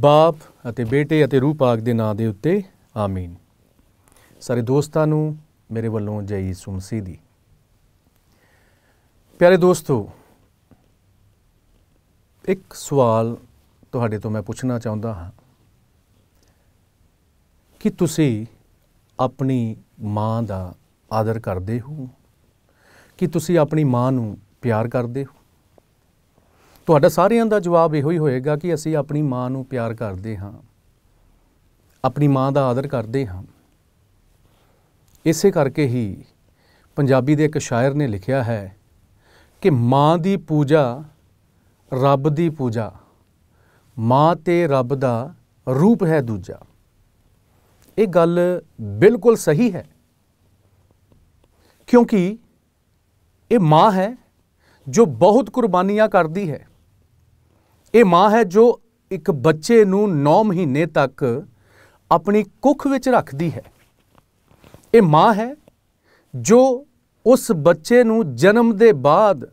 ਬਾਪ ਅਤੇ ਬੇਟੇ ਅਤੇ ਰੂਹ ਪਾਕ ਦੇ ਨਾਂ ਦੇ ਉੱਤੇ ਆਮੀਨ ਸਾਰੇ ਦੋਸਤਾਂ ਨੂੰ ਮੇਰੇ ਵੱਲੋਂ ਜੈ ਯਿਸੂ ਮਸੀਹ ਦੀ ਪਿਆਰੇ ਦੋਸਤੋ ਇੱਕ ਸਵਾਲ ਤੁਹਾਡੇ ਤੋਂ ਮੈਂ ਪੁੱਛਣਾ ਚਾਹੁੰਦਾ ਹਾਂ ਕਿ ਤੁਸੀਂ ਆਪਣੀ ਮਾਂ ਦਾ ਆਦਰ ਕਰਦੇ ਹੋ ਕਿ ਤੁਸੀਂ ਆਪਣੀ ਮਾਂ ਨੂੰ ਪਿਆਰ ਕਰਦੇ ਹੋ ਤੁਹਾਡਾ ਸਾਰਿਆਂ ਦਾ ਜਵਾਬ ਇਹੋ ਹੀ ਹੋਏਗਾ ਕਿ ਅਸੀਂ ਆਪਣੀ ਮਾਂ ਨੂੰ ਪਿਆਰ ਕਰਦੇ ਹਾਂ ਆਪਣੀ ਮਾਂ ਦਾ ਆਦਰ ਕਰਦੇ ਹਾਂ ਇਸੇ ਕਰਕੇ ਹੀ ਪੰਜਾਬੀ ਦੇ ਇੱਕ ਸ਼ਾਇਰ ਨੇ ਲਿਖਿਆ ਹੈ ਕਿ ਮਾਂ ਦੀ ਪੂਜਾ ਰੱਬ ਦੀ ਪੂਜਾ ਮਾਂ ਤੇ ਰੱਬ ਦਾ ਰੂਪ ਹੈ ਦੂਜਾ ਇਹ ਗੱਲ ਬਿਲਕੁਲ ਸਹੀ ਹੈ ਕਿਉਂਕਿ ਇਹ ਮਾਂ ਹੈ ਜੋ ਬਹੁਤ ਕੁਰਬਾਨੀਆਂ ਕਰਦੀ ਹੈ ਇਹ ਮਾਂ ਹੈ ਜੋ ਇੱਕ ਬੱਚੇ ਨੂੰ 9 ਮਹੀਨੇ ਤੱਕ ਆਪਣੀ ਕੁੱਖ ਵਿੱਚ ਰੱਖਦੀ ਹੈ ਇਹ ਮਾਂ ਹੈ ਜੋ ਉਸ ਬੱਚੇ ਨੂੰ ਜਨਮ ਦੇ ਬਾਅਦ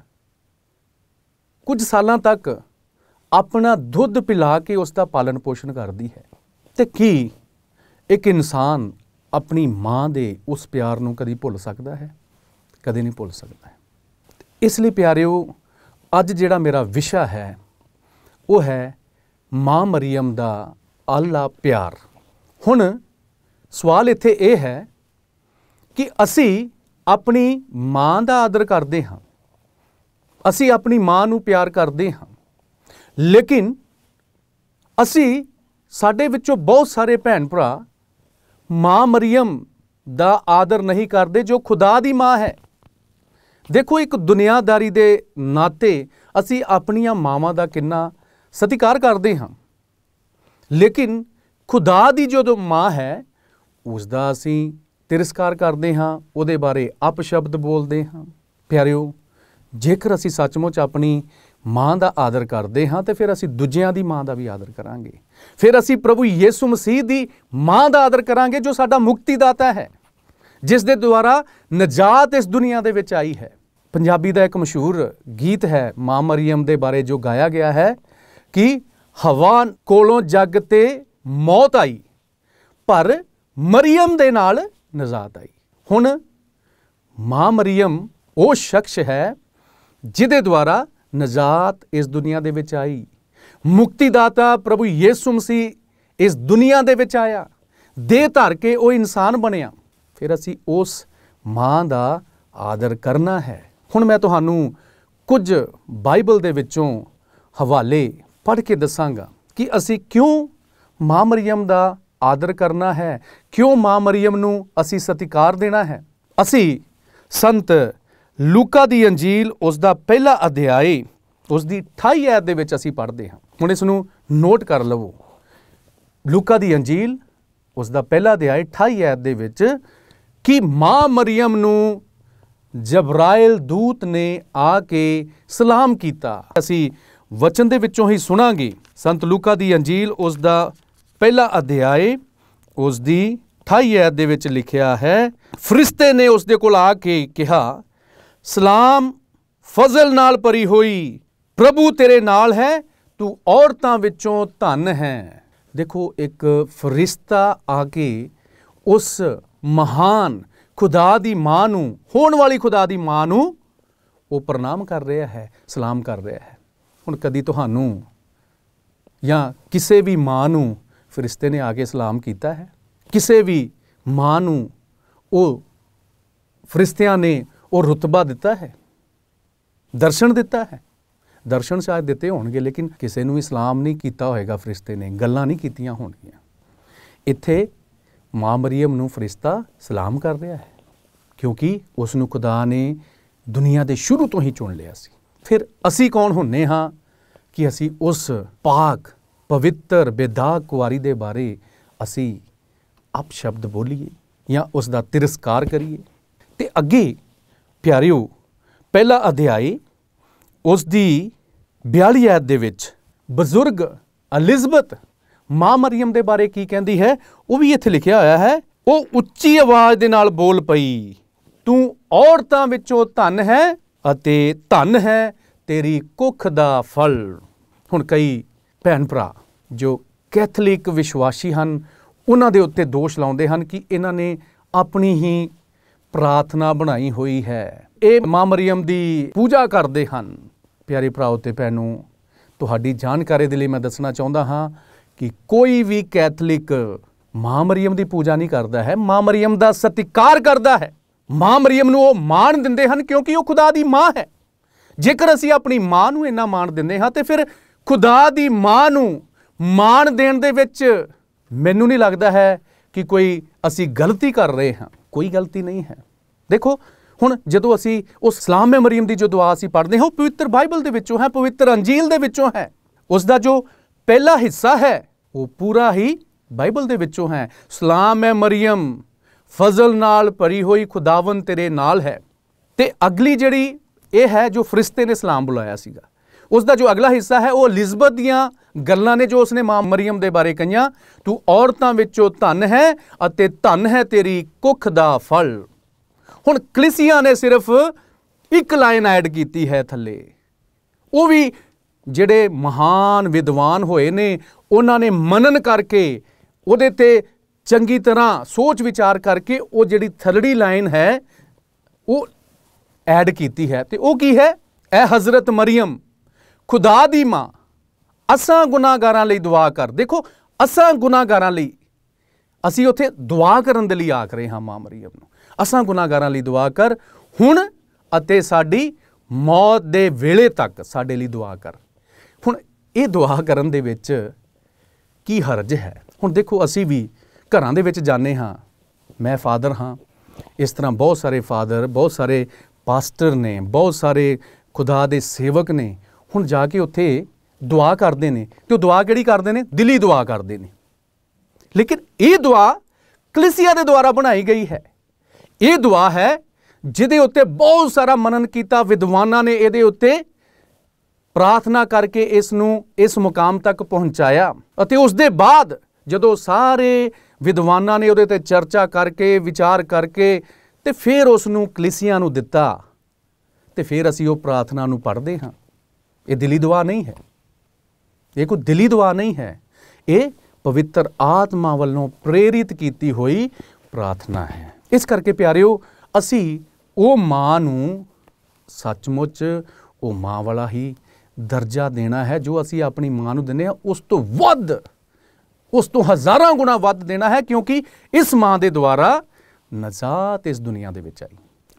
ਕੁਝ ਸਾਲਾਂ ਤੱਕ ਆਪਣਾ ਦੁੱਧ ਪਿਲਾ ਕੇ ਉਸ ਦਾ ਪਾਲਣ ਪੋਸ਼ਣ ਕਰਦੀ ਹੈ ਤੇ ਕੀ ਇੱਕ ਇਨਸਾਨ ਆਪਣੀ ਮਾਂ ਦੇ ਉਸ ਪਿਆਰ ਨੂੰ ਕਦੀ ਭੁੱਲ ਸਕਦਾ ਹੈ ਕਦੇ ਨਹੀਂ ਭੁੱਲ ਸਕਦਾ ਇਸ ਲਈ ਪਿਆਰਿਓ ਅੱਜ ਜਿਹੜਾ ਮੇਰਾ ਵਿਸ਼ਾ ਹੈ ਉਹ ਹੈ ਮਾਂ ਮਰੀਮ ਦਾ ਆਲਾ ਪਿਆਰ ਹੁਣ ਸਵਾਲ ਇੱਥੇ ਇਹ ਹੈ ਕਿ ਅਸੀਂ ਆਪਣੀ ਮਾਂ ਦਾ ਆਦਰ ਕਰਦੇ ਹਾਂ ਅਸੀਂ ਆਪਣੀ ਮਾਂ ਨੂੰ ਪਿਆਰ ਕਰਦੇ ਹਾਂ ਲੇਕਿਨ ਅਸੀਂ ਸਾਡੇ ਵਿੱਚੋਂ ਬਹੁਤ ਸਾਰੇ ਭੈਣ ਭਰਾ ਮਾਂ ਮਰੀਮ ਦਾ ਆਦਰ ਨਹੀਂ ਕਰਦੇ ਜੋ ਖੁਦਾ ਦੀ ਮਾਂ ਹੈ ਦੇਖੋ ਇੱਕ ਦੁਨੀਆਦਾਰੀ ਦੇ ਨਾਤੇ ਅਸੀਂ ਆਪਣੀਆਂ ਮਾਵਾਂ ਦਾ ਕਿੰਨਾ ਸਤਿਕਾਰ ਕਰਦੇ ਹਾਂ ਲੇਕਿਨ ਖੁਦਾ ਦੀ ਜੋ ਮਾਂ ਹੈ ਉਸ ਦਾ ਅਸੀਂ ਤਿਰਸਕਾਰ ਕਰਦੇ ਹਾਂ ਉਹਦੇ ਬਾਰੇ ਅਪਸ਼ਬਦ ਬੋਲਦੇ ਹਾਂ ਪਿਆਰਿਓ ਜੇਕਰ ਅਸੀਂ ਸੱਚਮੁੱਚ ਆਪਣੀ ਮਾਂ ਦਾ ਆਦਰ ਕਰਦੇ ਹਾਂ ਤੇ ਫਿਰ ਅਸੀਂ ਦੂਜਿਆਂ ਦੀ ਮਾਂ ਦਾ ਵੀ ਆਦਰ ਕਰਾਂਗੇ ਫਿਰ ਅਸੀਂ ਪ੍ਰਭੂ ਯਿਸੂ ਮਸੀਹ ਦੀ ਮਾਂ ਦਾ ਆਦਰ ਕਰਾਂਗੇ ਜੋ ਸਾਡਾ ਮੁਕਤੀਦਾਤਾ ਹੈ ਜਿਸ ਦੇ ਦੁਆਰਾ ਨਜਾਤ ਇਸ ਦੁਨੀਆ ਦੇ ਵਿੱਚ ਆਈ ਹੈ ਪੰਜਾਬੀ ਦਾ ਇੱਕ ਮਸ਼ਹੂਰ ਗੀਤ ਹੈ ਮਾਂ ਮਰੀਮ ਦੇ ਬਾਰੇ ਜੋ ਗਾਇਆ ਗਿਆ ਹੈ ਕਿ ਹਵਾ ਕੋਲੋਂ ਜੱਗ ਤੇ ਮੌਤ ਆਈ ਪਰ ਮਰੀਮ ਦੇ ਨਾਲ ਨਜ਼ਾਤ ਆਈ ਹੁਣ ਮਾਂ ਮਰੀਮ ਉਹ ਸ਼ਖਸ ਹੈ ਜਿਹਦੇ ਦੁਆਰਾ ਨਜ਼ਾਤ ਇਸ ਦੁਨੀਆ ਦੇ ਵਿੱਚ ਆਈ ਮੁਕਤੀਦਾਤਾ ਪ੍ਰਭੂ ਯੀਸੂ ਮਸੀਹ ਇਸ ਦੁਨੀਆ ਦੇ ਵਿੱਚ ਆਇਆ ਦੇਹ ਧਰ ਕੇ ਉਹ ਇਨਸਾਨ ਬਣਿਆ ਫਿਰ ਅਸੀਂ ਉਸ ਮਾਂ ਦਾ ਆਦਰ ਕਰਨਾ ਹੈ ਹੁਣ ਮੈਂ ਤੁਹਾਨੂੰ ਕੁਝ ਬਾਈਬਲ ਦੇ ਵਿੱਚੋਂ ਹਵਾਲੇ ਪੜ੍ਹ ਕੇ ਦੱਸਾਂਗਾ ਕਿ ਅਸੀਂ ਕਿਉਂ ਮਾਂ ਮਰੀਮ ਦਾ ਆਦਰ ਕਰਨਾ ਹੈ ਕਿਉਂ ਮਾਂ ਮਰੀਮ ਨੂੰ ਅਸੀਂ ਸਤਿਕਾਰ ਦੇਣਾ ਹੈ ਅਸੀਂ ਸੰਤ ਲੂਕਾ ਦੀ ਅੰਜੀਲ ਉਸ ਦਾ ਪਹਿਲਾ ਅਧਿਆਇ ਉਸ ਦੀ 28 ਐਤ ਦੇ ਵਿੱਚ ਅਸੀਂ ਪੜ੍ਹਦੇ ਹਾਂ ਹੁਣ ਇਸ ਨੂੰ ਨੋਟ ਕਰ ਲਵੋ ਲੂਕਾ ਦੀ ਅੰਜੀਲ ਉਸ ਦਾ ਪਹਿਲਾ ਅਧਿਆਇ 28 ਐਤ ਦੇ ਵਿੱਚ ਕਿ ਮਾਂ ਮਰੀਮ ਨੂੰ ਜਬਰਾਇਲ ਦੂਤ ਨੇ ਆ ਕੇ ਸਲਾਮ ਕੀਤਾ ਅਸੀਂ ਵਚਨ ਦੇ ਵਿੱਚੋਂ ਹੀ ਸੁਣਾਂਗੇ ਸੰਤ ਲੂਕਾ ਦੀ ਅੰਜੀਲ ਉਸ ਦਾ ਪਹਿਲਾ ਅਧਿਆਇ ਉਸ ਦੀ 28 ਆਇਤ ਦੇ ਵਿੱਚ ਲਿਖਿਆ ਹੈ ਫਰਿਸ਼ਤੇ ਨੇ ਉਸ ਦੇ ਕੋਲ ਆ ਕੇ ਕਿਹਾ ਸਲਾਮ ਫਜ਼ਲ ਨਾਲ ਭਰੀ ਹੋਈ ਪ੍ਰਭੂ ਤੇਰੇ ਨਾਲ ਹੈ ਤੂੰ ਔਰਤਾਂ ਵਿੱਚੋਂ ਧਨ ਹੈ ਦੇਖੋ ਇੱਕ ਫਰਿਸ਼ਤਾ ਆ ਕੇ ਉਸ ਮਹਾਨ ਖੁਦਾ ਦੀ ਮਾਂ ਨੂੰ ਹੋਣ ਵਾਲੀ ਖੁਦਾ ਦੀ ਮਾਂ ਨੂੰ ਉਹ ਪ੍ਰਣਾਮ ਕਰ ਰਿਹਾ ਹੈ ਸਲਾਮ ਕਰ ਰਿਹਾ ਹੈ ਹੁਣ ਕਦੀ ਤੁਹਾਨੂੰ ਜਾਂ ਕਿਸੇ ਵੀ ਮਾਂ ਨੂੰ ਫਰਿਸ਼ਤੇ ਨੇ ਆ ਕੇ ਸਲਾਮ ਕੀਤਾ ਹੈ ਕਿਸੇ ਵੀ ਮਾਂ ਨੂੰ ਉਹ ਫਰਿਸ਼ਤਿਆਂ ਨੇ ਉਹ ਰਤਬਾ ਦਿੱਤਾ ਹੈ ਦਰਸ਼ਨ ਦਿੱਤਾ ਹੈ ਦਰਸ਼ਨ ਸ਼ਾਇਦ ਦਿੱਤੇ ਹੋਣਗੇ ਲੇਕਿਨ ਕਿਸੇ ਨੂੰ ਇਸਲਾਮ ਨਹੀਂ ਕੀਤਾ ਹੋਏਗਾ ਫਰਿਸ਼ਤੇ ਨੇ ਗੱਲਾਂ ਨਹੀਂ ਕੀਤੀਆਂ ਹੋਣਗੀਆਂ ਇੱਥੇ ਮਾਂ ਮਰੀਮ ਨੂੰ ਫਰਿਸ਼ਤਾ ਸਲਾਮ ਕਰ ਰਿਹਾ ਹੈ ਕਿਉਂਕਿ ਉਸ ਨੂੰ ਖੁਦਾ ਨੇ ਦੁਨੀਆ ਦੇ ਸ਼ੁਰੂ ਤੋਂ ਹੀ ਚੁਣ ਲਿਆ ਸੀ ਫਿਰ ਅਸੀਂ ਕੌਣ ਹੁੰਨੇ ਹਾਂ ਕਿ ਅਸੀਂ ਉਸ ਪਾਕ ਪਵਿੱਤਰ ਬੇਦਾਗ ਕੁਵਾਰੀ ਦੇ ਬਾਰੇ ਅਸੀਂ ਅਪ ਸ਼ਬਦ ਬੋਲੀਏ ਜਾਂ ਉਸ ਦਾ ਤਿਰਸਕਾਰ ਕਰੀਏ ਤੇ ਅੱਗੇ ਪਿਆਰਿਓ ਪਹਿਲਾ ਅਧਿਆਇ ਉਸ ਦੀ 42 ਆਇਤ ਦੇ ਵਿੱਚ ਬਜ਼ੁਰਗ ਅਲਿਜ਼ਬਤ ਮਾਂ ਮਰੀਮ ਦੇ ਬਾਰੇ ਕੀ ਕਹਿੰਦੀ ਹੈ ਉਹ ਵੀ ਇੱਥੇ ਲਿਖਿਆ ਹੋਇਆ ਹੈ ਉਹ ਉੱਚੀ ਆਵਾਜ਼ ਦੇ ਨਾਲ ਬੋਲ ਪਈ ਤੂੰ ਔਰਤਾਂ ਵਿੱਚੋਂ ਧਨ ਹੈ ਅਤੇ ਧਨ ਹੈ ਤੇਰੀ ਕੁੱਖ ਦਾ ਫਲ ਹੁਣ ਕਈ ਭੈਣ ਭਰਾ ਜੋ ਕੈਥੋਲਿਕ ਵਿਸ਼ਵਾਸੀ ਹਨ ਉਹਨਾਂ ਦੇ ਉੱਤੇ ਦੋਸ਼ ਲਾਉਂਦੇ ਹਨ ਕਿ ਇਹਨਾਂ ਨੇ ਆਪਣੀ ਹੀ ਪ੍ਰਾਰਥਨਾ ਬਣਾਈ ਹੋਈ ਹੈ ਇਹ ਮਾਂ ਮਰੀਮ ਦੀ ਪੂਜਾ ਕਰਦੇ ਹਨ ਪਿਆਰੇ ਭਰਾਓ ਤੇ ਭੈਣੋ ਤੁਹਾਡੀ ਜਾਣਕਾਰੀ ਦੇ ਲਈ ਮੈਂ ਦੱਸਣਾ ਚਾਹੁੰਦਾ ਹਾਂ ਕਿ ਕੋਈ ਵੀ ਕੈਥੋਲਿਕ ਮਾਂ ਮਰੀਮ ਦੀ ਪੂਜਾ ਨਹੀਂ ਕਰਦਾ ਹੈ ਮਾਂ ਮਰੀਮ ਦਾ ਸਤਿਕਾਰ ਕਰਦਾ ਹੈ ਮਾਂ ਮਰੀਮ ਨੂੰ ਉਹ ਮਾਣ ਦਿੰਦੇ ਹਨ ਕਿਉਂਕਿ ਉਹ ਖੁਦਾ ਦੀ ਮਾਂ ਹੈ ਜੇਕਰ ਅਸੀਂ ਆਪਣੀ ਮਾਂ ਨੂੰ ਇੰਨਾ ਮਾਣ ਦਿੰਦੇ ਹਾਂ ਤੇ ਫਿਰ ਖੁਦਾ ਦੀ ਮਾਂ ਨੂੰ ਮਾਣ ਦੇਣ ਦੇ ਵਿੱਚ ਮੈਨੂੰ ਨਹੀਂ ਲੱਗਦਾ ਹੈ ਕਿ ਕੋਈ ਅਸੀਂ ਗਲਤੀ ਕਰ ਰਹੇ ਹਾਂ ਕੋਈ ਗਲਤੀ ਨਹੀਂ ਹੈ ਦੇਖੋ ਹੁਣ ਜਦੋਂ ਅਸੀਂ ਉਸ ਸਲਾਮ ਮਰੀਮ ਦੀ ਜੋ ਦੁਆ ਅਸੀਂ ਪੜ੍ਹਦੇ ਹਾਂ ਉਹ ਪਵਿੱਤਰ ਬਾਈਬਲ ਦੇ ਵਿੱਚੋਂ ਹੈ ਪਵਿੱਤਰ ਅੰਜੀਲ ਦੇ ਵਿੱਚੋਂ ਹੈ ਉਸ ਦਾ ਜੋ ਪਹਿਲਾ ਹਿੱਸਾ ਹੈ ਉਹ ਪੂਰਾ ਹੀ ਬਾਈਬਲ ਦੇ ਵਿੱਚੋਂ ਹੈ ਸਲਾਮ ਹੈ ਮਰੀਮ ਫਜ਼ਲ ਨਾਲ ਭਰੀ ਹੋਈ ਖੁਦਾਵੰ ਤੇਰੇ ਨਾਲ ਹੈ ਤੇ ਅਗਲੀ ਜਿਹੜੀ ਇਹ ਹੈ ਜੋ ਫਰਿਸ਼ਤੇ ਨੇ ਸਲਾਮ ਬੁਲਾਇਆ ਸੀਗਾ ਉਸ ਦਾ ਜੋ ਅਗਲਾ ਹਿੱਸਾ ਹੈ ਉਹ ਲਿਜ਼ਬਤ ਦੀਆਂ ਗੱਲਾਂ ਨੇ ਜੋ ਉਸਨੇ ਮਾਂ ਮਰੀਮ ਦੇ ਬਾਰੇ ਕਹੀਆਂ ਤੂੰ ਔਰਤਾਂ ਵਿੱਚੋਂ ਧਨ ਹੈ ਅਤੇ ਧਨ ਹੈ ਤੇਰੀ ਕੁੱਖ ਦਾ ਫਲ ਹੁਣ ਕਲੀਸਿਆ ਨੇ ਸਿਰਫ ਇੱਕ ਲਾਈਨ ਐਡ ਕੀਤੀ ਹੈ ਥੱਲੇ ਉਹ ਵੀ ਜਿਹੜੇ ਮਹਾਨ ਵਿਦਵਾਨ ਹੋਏ ਨੇ ਉਹਨਾਂ ਨੇ ਮਨਨ ਕਰਕੇ ਉਹਦੇ ਤੇ ਚੰਗੀ ਤਰ੍ਹਾਂ ਸੋਚ ਵਿਚਾਰ ਕਰਕੇ ਉਹ ਜਿਹੜੀ ਥਲੜੀ ਲਾਈਨ ਹੈ ਉਹ ਐਡ ਕੀਤੀ ਹੈ ਤੇ ਉਹ ਕੀ ਹੈ ਐ ਹਜ਼ਰਤ ਮਰੀਮ ਖੁਦਾ ਦੀ ਮਾਂ ਅਸਾਂ ਗੁਨਾਹਗਾਰਾਂ ਲਈ ਦੁਆ ਕਰ ਦੇਖੋ ਅਸਾਂ ਗੁਨਾਹਗਾਰਾਂ ਲਈ ਅਸੀਂ ਉੱਥੇ ਦੁਆ ਕਰਨ ਦੇ ਲਈ ਆਖ ਰਹੇ ਹਾਂ ਮਾਂ ਮਰੀਮ ਨੂੰ ਅਸਾਂ ਗੁਨਾਹਗਾਰਾਂ ਲਈ ਦੁਆ ਕਰ ਹੁਣ ਅਤੇ ਸਾਡੀ ਮੌਤ ਦੇ ਵੇਲੇ ਤੱਕ ਸਾਡੇ ਲਈ ਦੁਆ ਕਰ ਹੁਣ ਇਹ ਦੁਆ ਕਰਨ ਦੇ ਵਿੱਚ ਕੀ ਹਰਜ ਹੈ ਹੁਣ ਦੇਖੋ ਅਸੀਂ ਵੀ ਘਰਾਂ ਦੇ ਵਿੱਚ ਜਾਂਦੇ ਹਾਂ ਮੈਂ ਫਾਦਰ ਹਾਂ ਇਸ ਤਰ੍ਹਾਂ ਬਹੁਤ ਸਾਰੇ ਫਾਦਰ ਬਹੁਤ ਸਾਰੇ ਪਾਸਟਰ ਨੇ ਬਹੁਤ ਸਾਰੇ ਖੁਦਾ ਦੇ ਸੇਵਕ ਨੇ ਹੁਣ ਜਾ ਕੇ ਉੱਥੇ ਦੁਆ ਕਰਦੇ ਨੇ ਤੇ ਉਹ ਦੁਆ ਕਿਹੜੀ ਕਰਦੇ ਨੇ ਦਿਲੀ ਦੁਆ ਕਰਦੇ ਨੇ ਲੇਕਿਨ ਇਹ ਦੁਆ ਕਲਿਸਿਆ ਦੇ ਦੁਆਰਾ ਬਣਾਈ ਗਈ ਹੈ ਇਹ ਦੁਆ ਹੈ ਜਿਹਦੇ ਉੱਤੇ ਬਹੁਤ ਸਾਰਾ ਮਨਨ ਕੀਤਾ ਵਿਦਵਾਨਾਂ ਨੇ ਇਹਦੇ ਉੱਤੇ ਪ੍ਰਾਰਥਨਾ ਕਰਕੇ ਇਸ ਨੂੰ ਇਸ ਮੁਕਾਮ ਤੱਕ ਪਹੁੰਚਾਇਆ ਅਤੇ ਉਸ ਦੇ ਬਾਅਦ ਜਦੋਂ ਸਾਰੇ ਵਿਦਵਾਨਾਂ ਨੇ ਉਹਦੇ ਤੇ ਚਰਚਾ ਕਰਕੇ ਵਿਚਾਰ ਕਰਕੇ ਤੇ ਫਿਰ ਉਸ ਨੂੰ ਕਲੀਸਿਆ ਨੂੰ ਦਿੱਤਾ ਤੇ ਫਿਰ ਅਸੀਂ ਉਹ ਪ੍ਰਾਰਥਨਾ ਨੂੰ ਪੜ੍ਹਦੇ ਹਾਂ ਇਹ ਦਿਲੀ ਦੁਆ ਨਹੀਂ ਹੈ ਇਹ ਕੋਈ ਦਿਲੀ ਦੁਆ ਨਹੀਂ ਹੈ ਇਹ ਪਵਿੱਤਰ ਆਤਮਾ ਵੱਲੋਂ ਪ੍ਰੇਰਿਤ ਕੀਤੀ ਹੋਈ ਪ੍ਰਾਰਥਨਾ ਹੈ ਇਸ ਕਰਕੇ ਪਿਆਰਿਓ ਅਸੀਂ ਉਹ ਮਾਂ ਨੂੰ ਸੱਚਮੁੱਚ ਉਹ ਮਾਂ ਵਾਲਾ ਹੀ ਦਰਜਾ ਦੇਣਾ ਹੈ ਜੋ ਅਸੀਂ ਆਪਣੀ ਮਾਂ ਨੂੰ ਦਿੰਨੇ ਆ ਉਸ ਤੋਂ ਵੱਧ ਉਸ ਤੋਂ ਹਜ਼ਾਰਾਂ ਗੁਣਾ ਵੱਧ ਦੇਣਾ ਹੈ ਕਿਉਂਕਿ ਇਸ ਮਾਂ ਦੇ ਦੁਆਰਾ ਨਜ਼ਾਤ ਇਸ ਦੁਨੀਆ ਦੇ ਵਿੱਚ ਆਈ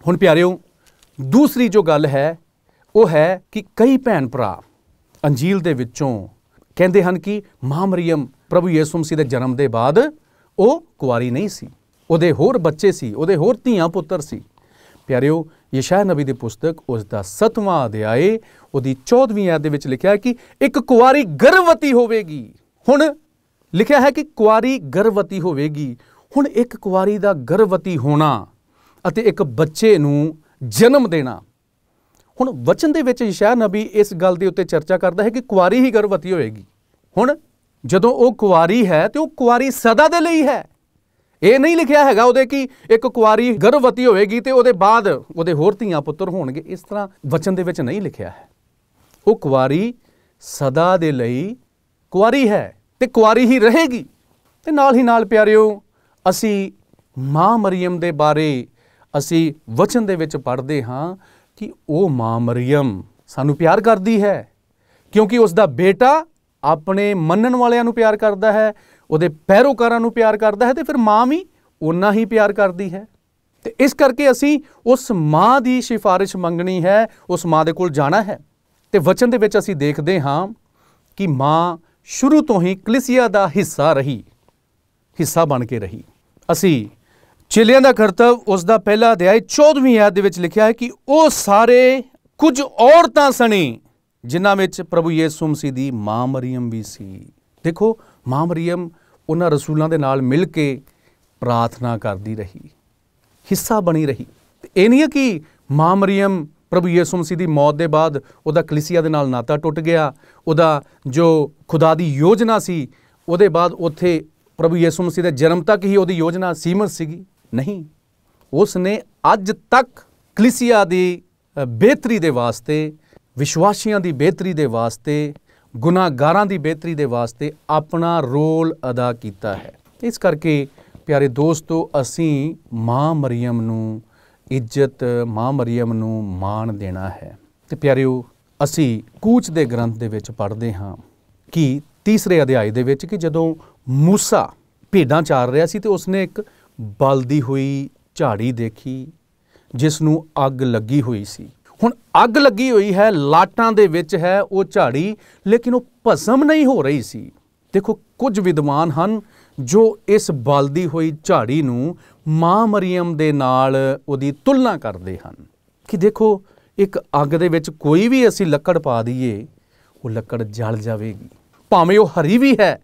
ਹੁਣ ਪਿਆਰਿਓ ਦੂਸਰੀ ਜੋ ਗੱਲ ਹੈ ਉਹ ਹੈ ਕਿ ਕਈ ਭੈਣ ਭਰਾ ਅੰਜੀਲ ਦੇ ਵਿੱਚੋਂ ਕਹਿੰਦੇ ਹਨ ਕਿ ਮਾਂ ਮਰੀਮ ਪ੍ਰਭੂ ਯਿਸੂ ਮਸੀਹ ਦੇ ਜਨਮ ਦੇ ਬਾਅਦ ਉਹ ਕੁਵਾਰੀ ਨਹੀਂ ਸੀ ਉਹਦੇ ਹੋਰ ਬੱਚੇ ਸੀ ਉਹਦੇ ਹੋਰ ਧੀਆਂ ਪੁੱਤਰ ਸੀ ਪਿਆਰਿਓ ਯਸ਼ਾਇਆ ਨਬੀ ਦੀ ਪੁਸਤਕ ਉਸ ਦਾ 7ਵਾਂ ਅਧਿਆਇ ਉਹਦੀ 14ਵੀਂ ਆਇਤ ਦੇ ਵਿੱਚ ਲਿਖਿਆ ਹੈ ਕਿ ਇੱਕ ਕੁਵਾਰੀ ਗਰਭਵਤੀ ਹੋਵੇਗੀ ਹੁਣ ਲਿਖਿਆ ਹੈ ਕਿ ਕੁਵਾਰੀ ਗਰਭਵਤੀ ਹੋਵੇਗੀ ਹੁਣ ਇੱਕ ਕੁਵਾਰੀ ਦਾ ਗਰਭਵਤੀ ਹੋਣਾ ਅਤੇ ਇੱਕ ਬੱਚੇ ਨੂੰ ਜਨਮ ਦੇਣਾ ਹੁਣ ਵਚਨ ਦੇ ਵਿੱਚ ਯਸ਼ਾ ਨਬੀ ਇਸ ਗੱਲ ਦੇ ਉੱਤੇ ਚਰਚਾ ਕਰਦਾ ਹੈ ਕਿ ਕੁਵਾਰੀ ਹੀ ਗਰਭਵਤੀ ਹੋਏਗੀ ਹੁਣ ਜਦੋਂ ਉਹ ਕੁਵਾਰੀ ਹੈ ਤੇ ਉਹ ਕੁਵਾਰੀ ਸਦਾ ਦੇ ਲਈ ਹੈ ਇਹ ਨਹੀਂ ਲਿਖਿਆ ਹੈਗਾ ਉਹਦੇ ਕਿ ਇੱਕ ਕੁਵਾਰੀ ਗਰਭਵਤੀ ਹੋਏਗੀ ਤੇ ਉਹਦੇ ਬਾਅਦ ਉਹਦੇ ਹੋਰ ਧੀਆਂ ਪੁੱਤਰ ਹੋਣਗੇ ਇਸ ਤਰ੍ਹਾਂ ਵਚਨ ਦੇ ਵਿੱਚ ਨਹੀਂ ਲਿਖਿਆ ਹੈ ਉਹ ਕੁਵਾਰੀ ਸਦਾ ਦੇ ਲਈ ਕੁਵਾਰੀ ਹੈ ਤੇ ਕੁਵਾਰੀ ਹੀ ਰਹੇਗੀ ਤੇ ਨਾਲ ਹੀ ਨਾਲ ਪਿਆਰਿਓ ਅਸੀਂ ਮਾਂ ਮਰੀਮ ਦੇ ਬਾਰੇ ਅਸੀਂ ਵਚਨ ਦੇ ਵਿੱਚ ਪੜ੍ਹਦੇ ਹਾਂ ਕਿ ਉਹ ਮਾਂ ਮਰੀਮ ਸਾਨੂੰ ਪਿਆਰ ਕਰਦੀ ਹੈ ਕਿਉਂਕਿ ਉਸ ਦਾ ਬੇਟਾ ਆਪਣੇ ਮੰਨਣ ਵਾਲਿਆਂ ਨੂੰ ਪਿਆਰ ਕਰਦਾ ਹੈ ਉਹਦੇ ਪੈਰੋਕਾਰਾਂ ਨੂੰ ਪਿਆਰ ਕਰਦਾ ਹੈ ਤੇ ਫਿਰ ਮਾਂ ਵੀ ਉਨਾ ਹੀ ਪਿਆਰ ਕਰਦੀ ਹੈ ਤੇ ਇਸ ਕਰਕੇ ਅਸੀਂ ਉਸ ਮਾਂ ਦੀ ਸਿਫਾਰਿਸ਼ ਮੰਗਣੀ ਹੈ ਉਸ ਮਾਂ ਦੇ ਕੋਲ ਜਾਣਾ ਹੈ ਤੇ ਵਚਨ ਦੇ ਵਿੱਚ ਅਸੀਂ ਦੇਖਦੇ ਹਾਂ ਕਿ ਮਾਂ ਸ਼ੁਰੂ ਤੋਂ ਹੀ ਕਲਿਸਿਆ ਦਾ ਹਿੱਸਾ ਰਹੀ ਹਿੱਸਾ ਬਣ ਕੇ ਰਹੀ ਅਸੀਂ ਚੇਲਿਆਂ ਦਾ ਕਰਤਵ ਉਸ ਦਾ ਪਹਿਲਾ ਅਧਿਆਇ 14ਵੀਂ ਆਇਤ ਦੇ ਵਿੱਚ ਲਿਖਿਆ ਹੈ ਕਿ ਉਹ ਸਾਰੇ ਕੁਝ ਔਰਤਾਂ ਸਣੀ ਜਿਨ੍ਹਾਂ ਵਿੱਚ ਪ੍ਰਭੂ ਯਿਸੂ ਮਸੀਹ ਦੀ ਮਾਂ ਮਰੀਮ ਵੀ ਸੀ ਦੇਖੋ ਮਾਂ ਮਰੀਮ ਉਹਨਾਂ ਰਸੂਲਾਂ ਦੇ ਨਾਲ ਮਿਲ ਕੇ ਪ੍ਰਾਰਥਨਾ ਕਰਦੀ ਰਹੀ ਹਿੱਸਾ ਬਣੀ ਰਹੀ ਇਹ ਨਹੀਂ ਕਿ ਮਾਂ ਮਰੀਮ ਪ੍ਰਭੂ ਯਿਸੂ ਮਸੀਹ ਦੀ ਮੌਤ ਦੇ ਬਾਅਦ ਉਹਦਾ ਕਲੀਸਿਆ ਦੇ ਨਾਲ ਨਾਤਾ ਟੁੱਟ ਗਿਆ ਉਹਦਾ ਜੋ ਖੁਦਾ ਦੀ ਯੋਜਨਾ ਸੀ ਉਹਦੇ ਬਾਅਦ ਉੱਥੇ ਪ੍ਰਭੂ ਯਿਸੂ ਮਸੀਹ ਦੇ ਜਨਮ ਤੱਕ ਹੀ ਉਹਦੀ ਯੋਜਨਾ ਸੀਮਤ ਸੀਗੀ ਨਹੀਂ ਉਸ ਨੇ ਅੱਜ ਤੱਕ ਕਲੀਸਿਆ ਦੀ ਬਿਹਤਰੀ ਦੇ ਵਾਸਤੇ ਵਿਸ਼ਵਾਸੀਆਂ ਦੀ ਬਿਹਤਰੀ ਦੇ ਵਾਸਤੇ ਗੁਨਾਹਗਾਰਾਂ ਦੀ ਬਿਹਤਰੀ ਦੇ ਵਾਸਤੇ ਆਪਣਾ ਰੋਲ ਅਦਾ ਕੀਤਾ ਹੈ ਇਸ ਕਰਕੇ ਪਿਆਰੇ ਦੋਸਤੋ ਅਸੀਂ ਮਾਂ ਮਰੀਮ ਨੂੰ ਇੱਜ਼ਤ ਮਾਂ ਮਰੀਮ ਨੂੰ ਮਾਣ ਦੇਣਾ ਹੈ ਤੇ ਪਿਆਰਿਓ ਅਸੀਂ ਕੂਚ ਦੇ ਗ੍ਰੰਥ ਦੇ ਵਿੱਚ ਪੜ੍ਹਦੇ ਹਾਂ ਕਿ ਤੀਸਰੇ ਅਧਿਆਇ ਦੇ ਵਿੱਚ ਕਿ ਜਦੋਂ ਮੂਸਾ ਭੇਡਾਂ ਚਾਰ ਰਿਹਾ ਸੀ ਤੇ ਉਸਨੇ ਇੱਕ ਬਲਦੀ ਹੋਈ ਝਾੜੀ ਦੇਖੀ ਜਿਸ ਨੂੰ ਅੱਗ ਲੱਗੀ ਹੋਈ ਸੀ ਹੁਣ ਅੱਗ ਲੱਗੀ ਹੋਈ ਹੈ ਲਾਟਾਂ ਦੇ ਵਿੱਚ ਹੈ ਉਹ ਝਾੜੀ ਲੇਕਿਨ ਉਹ ਭਸਮ ਨਹੀਂ ਹੋ ਰਹੀ ਸੀ ਦੇਖੋ ਕੁਝ ਵਿਦਵਾਨ ਹਨ ਜੋ ਇਸ ਬਲਦੀ ਹੋਈ ਝਾੜੀ ਨੂੰ ਮਾਂ ਮਰੀਮ ਦੇ ਨਾਲ ਉਹਦੀ ਤੁਲਨਾ ਕਰਦੇ ਹਨ ਕਿ ਦੇਖੋ ਇੱਕ ਅੱਗ ਦੇ ਵਿੱਚ ਕੋਈ ਵੀ ਅਸੀਂ ਲੱਕੜ ਪਾ ਦਈਏ ਉਹ ਲੱਕੜ ਜਲ ਜਾਵੇਗੀ ਭਾਵੇਂ ਉਹ ਹਰੀ ਵੀ ਹੈ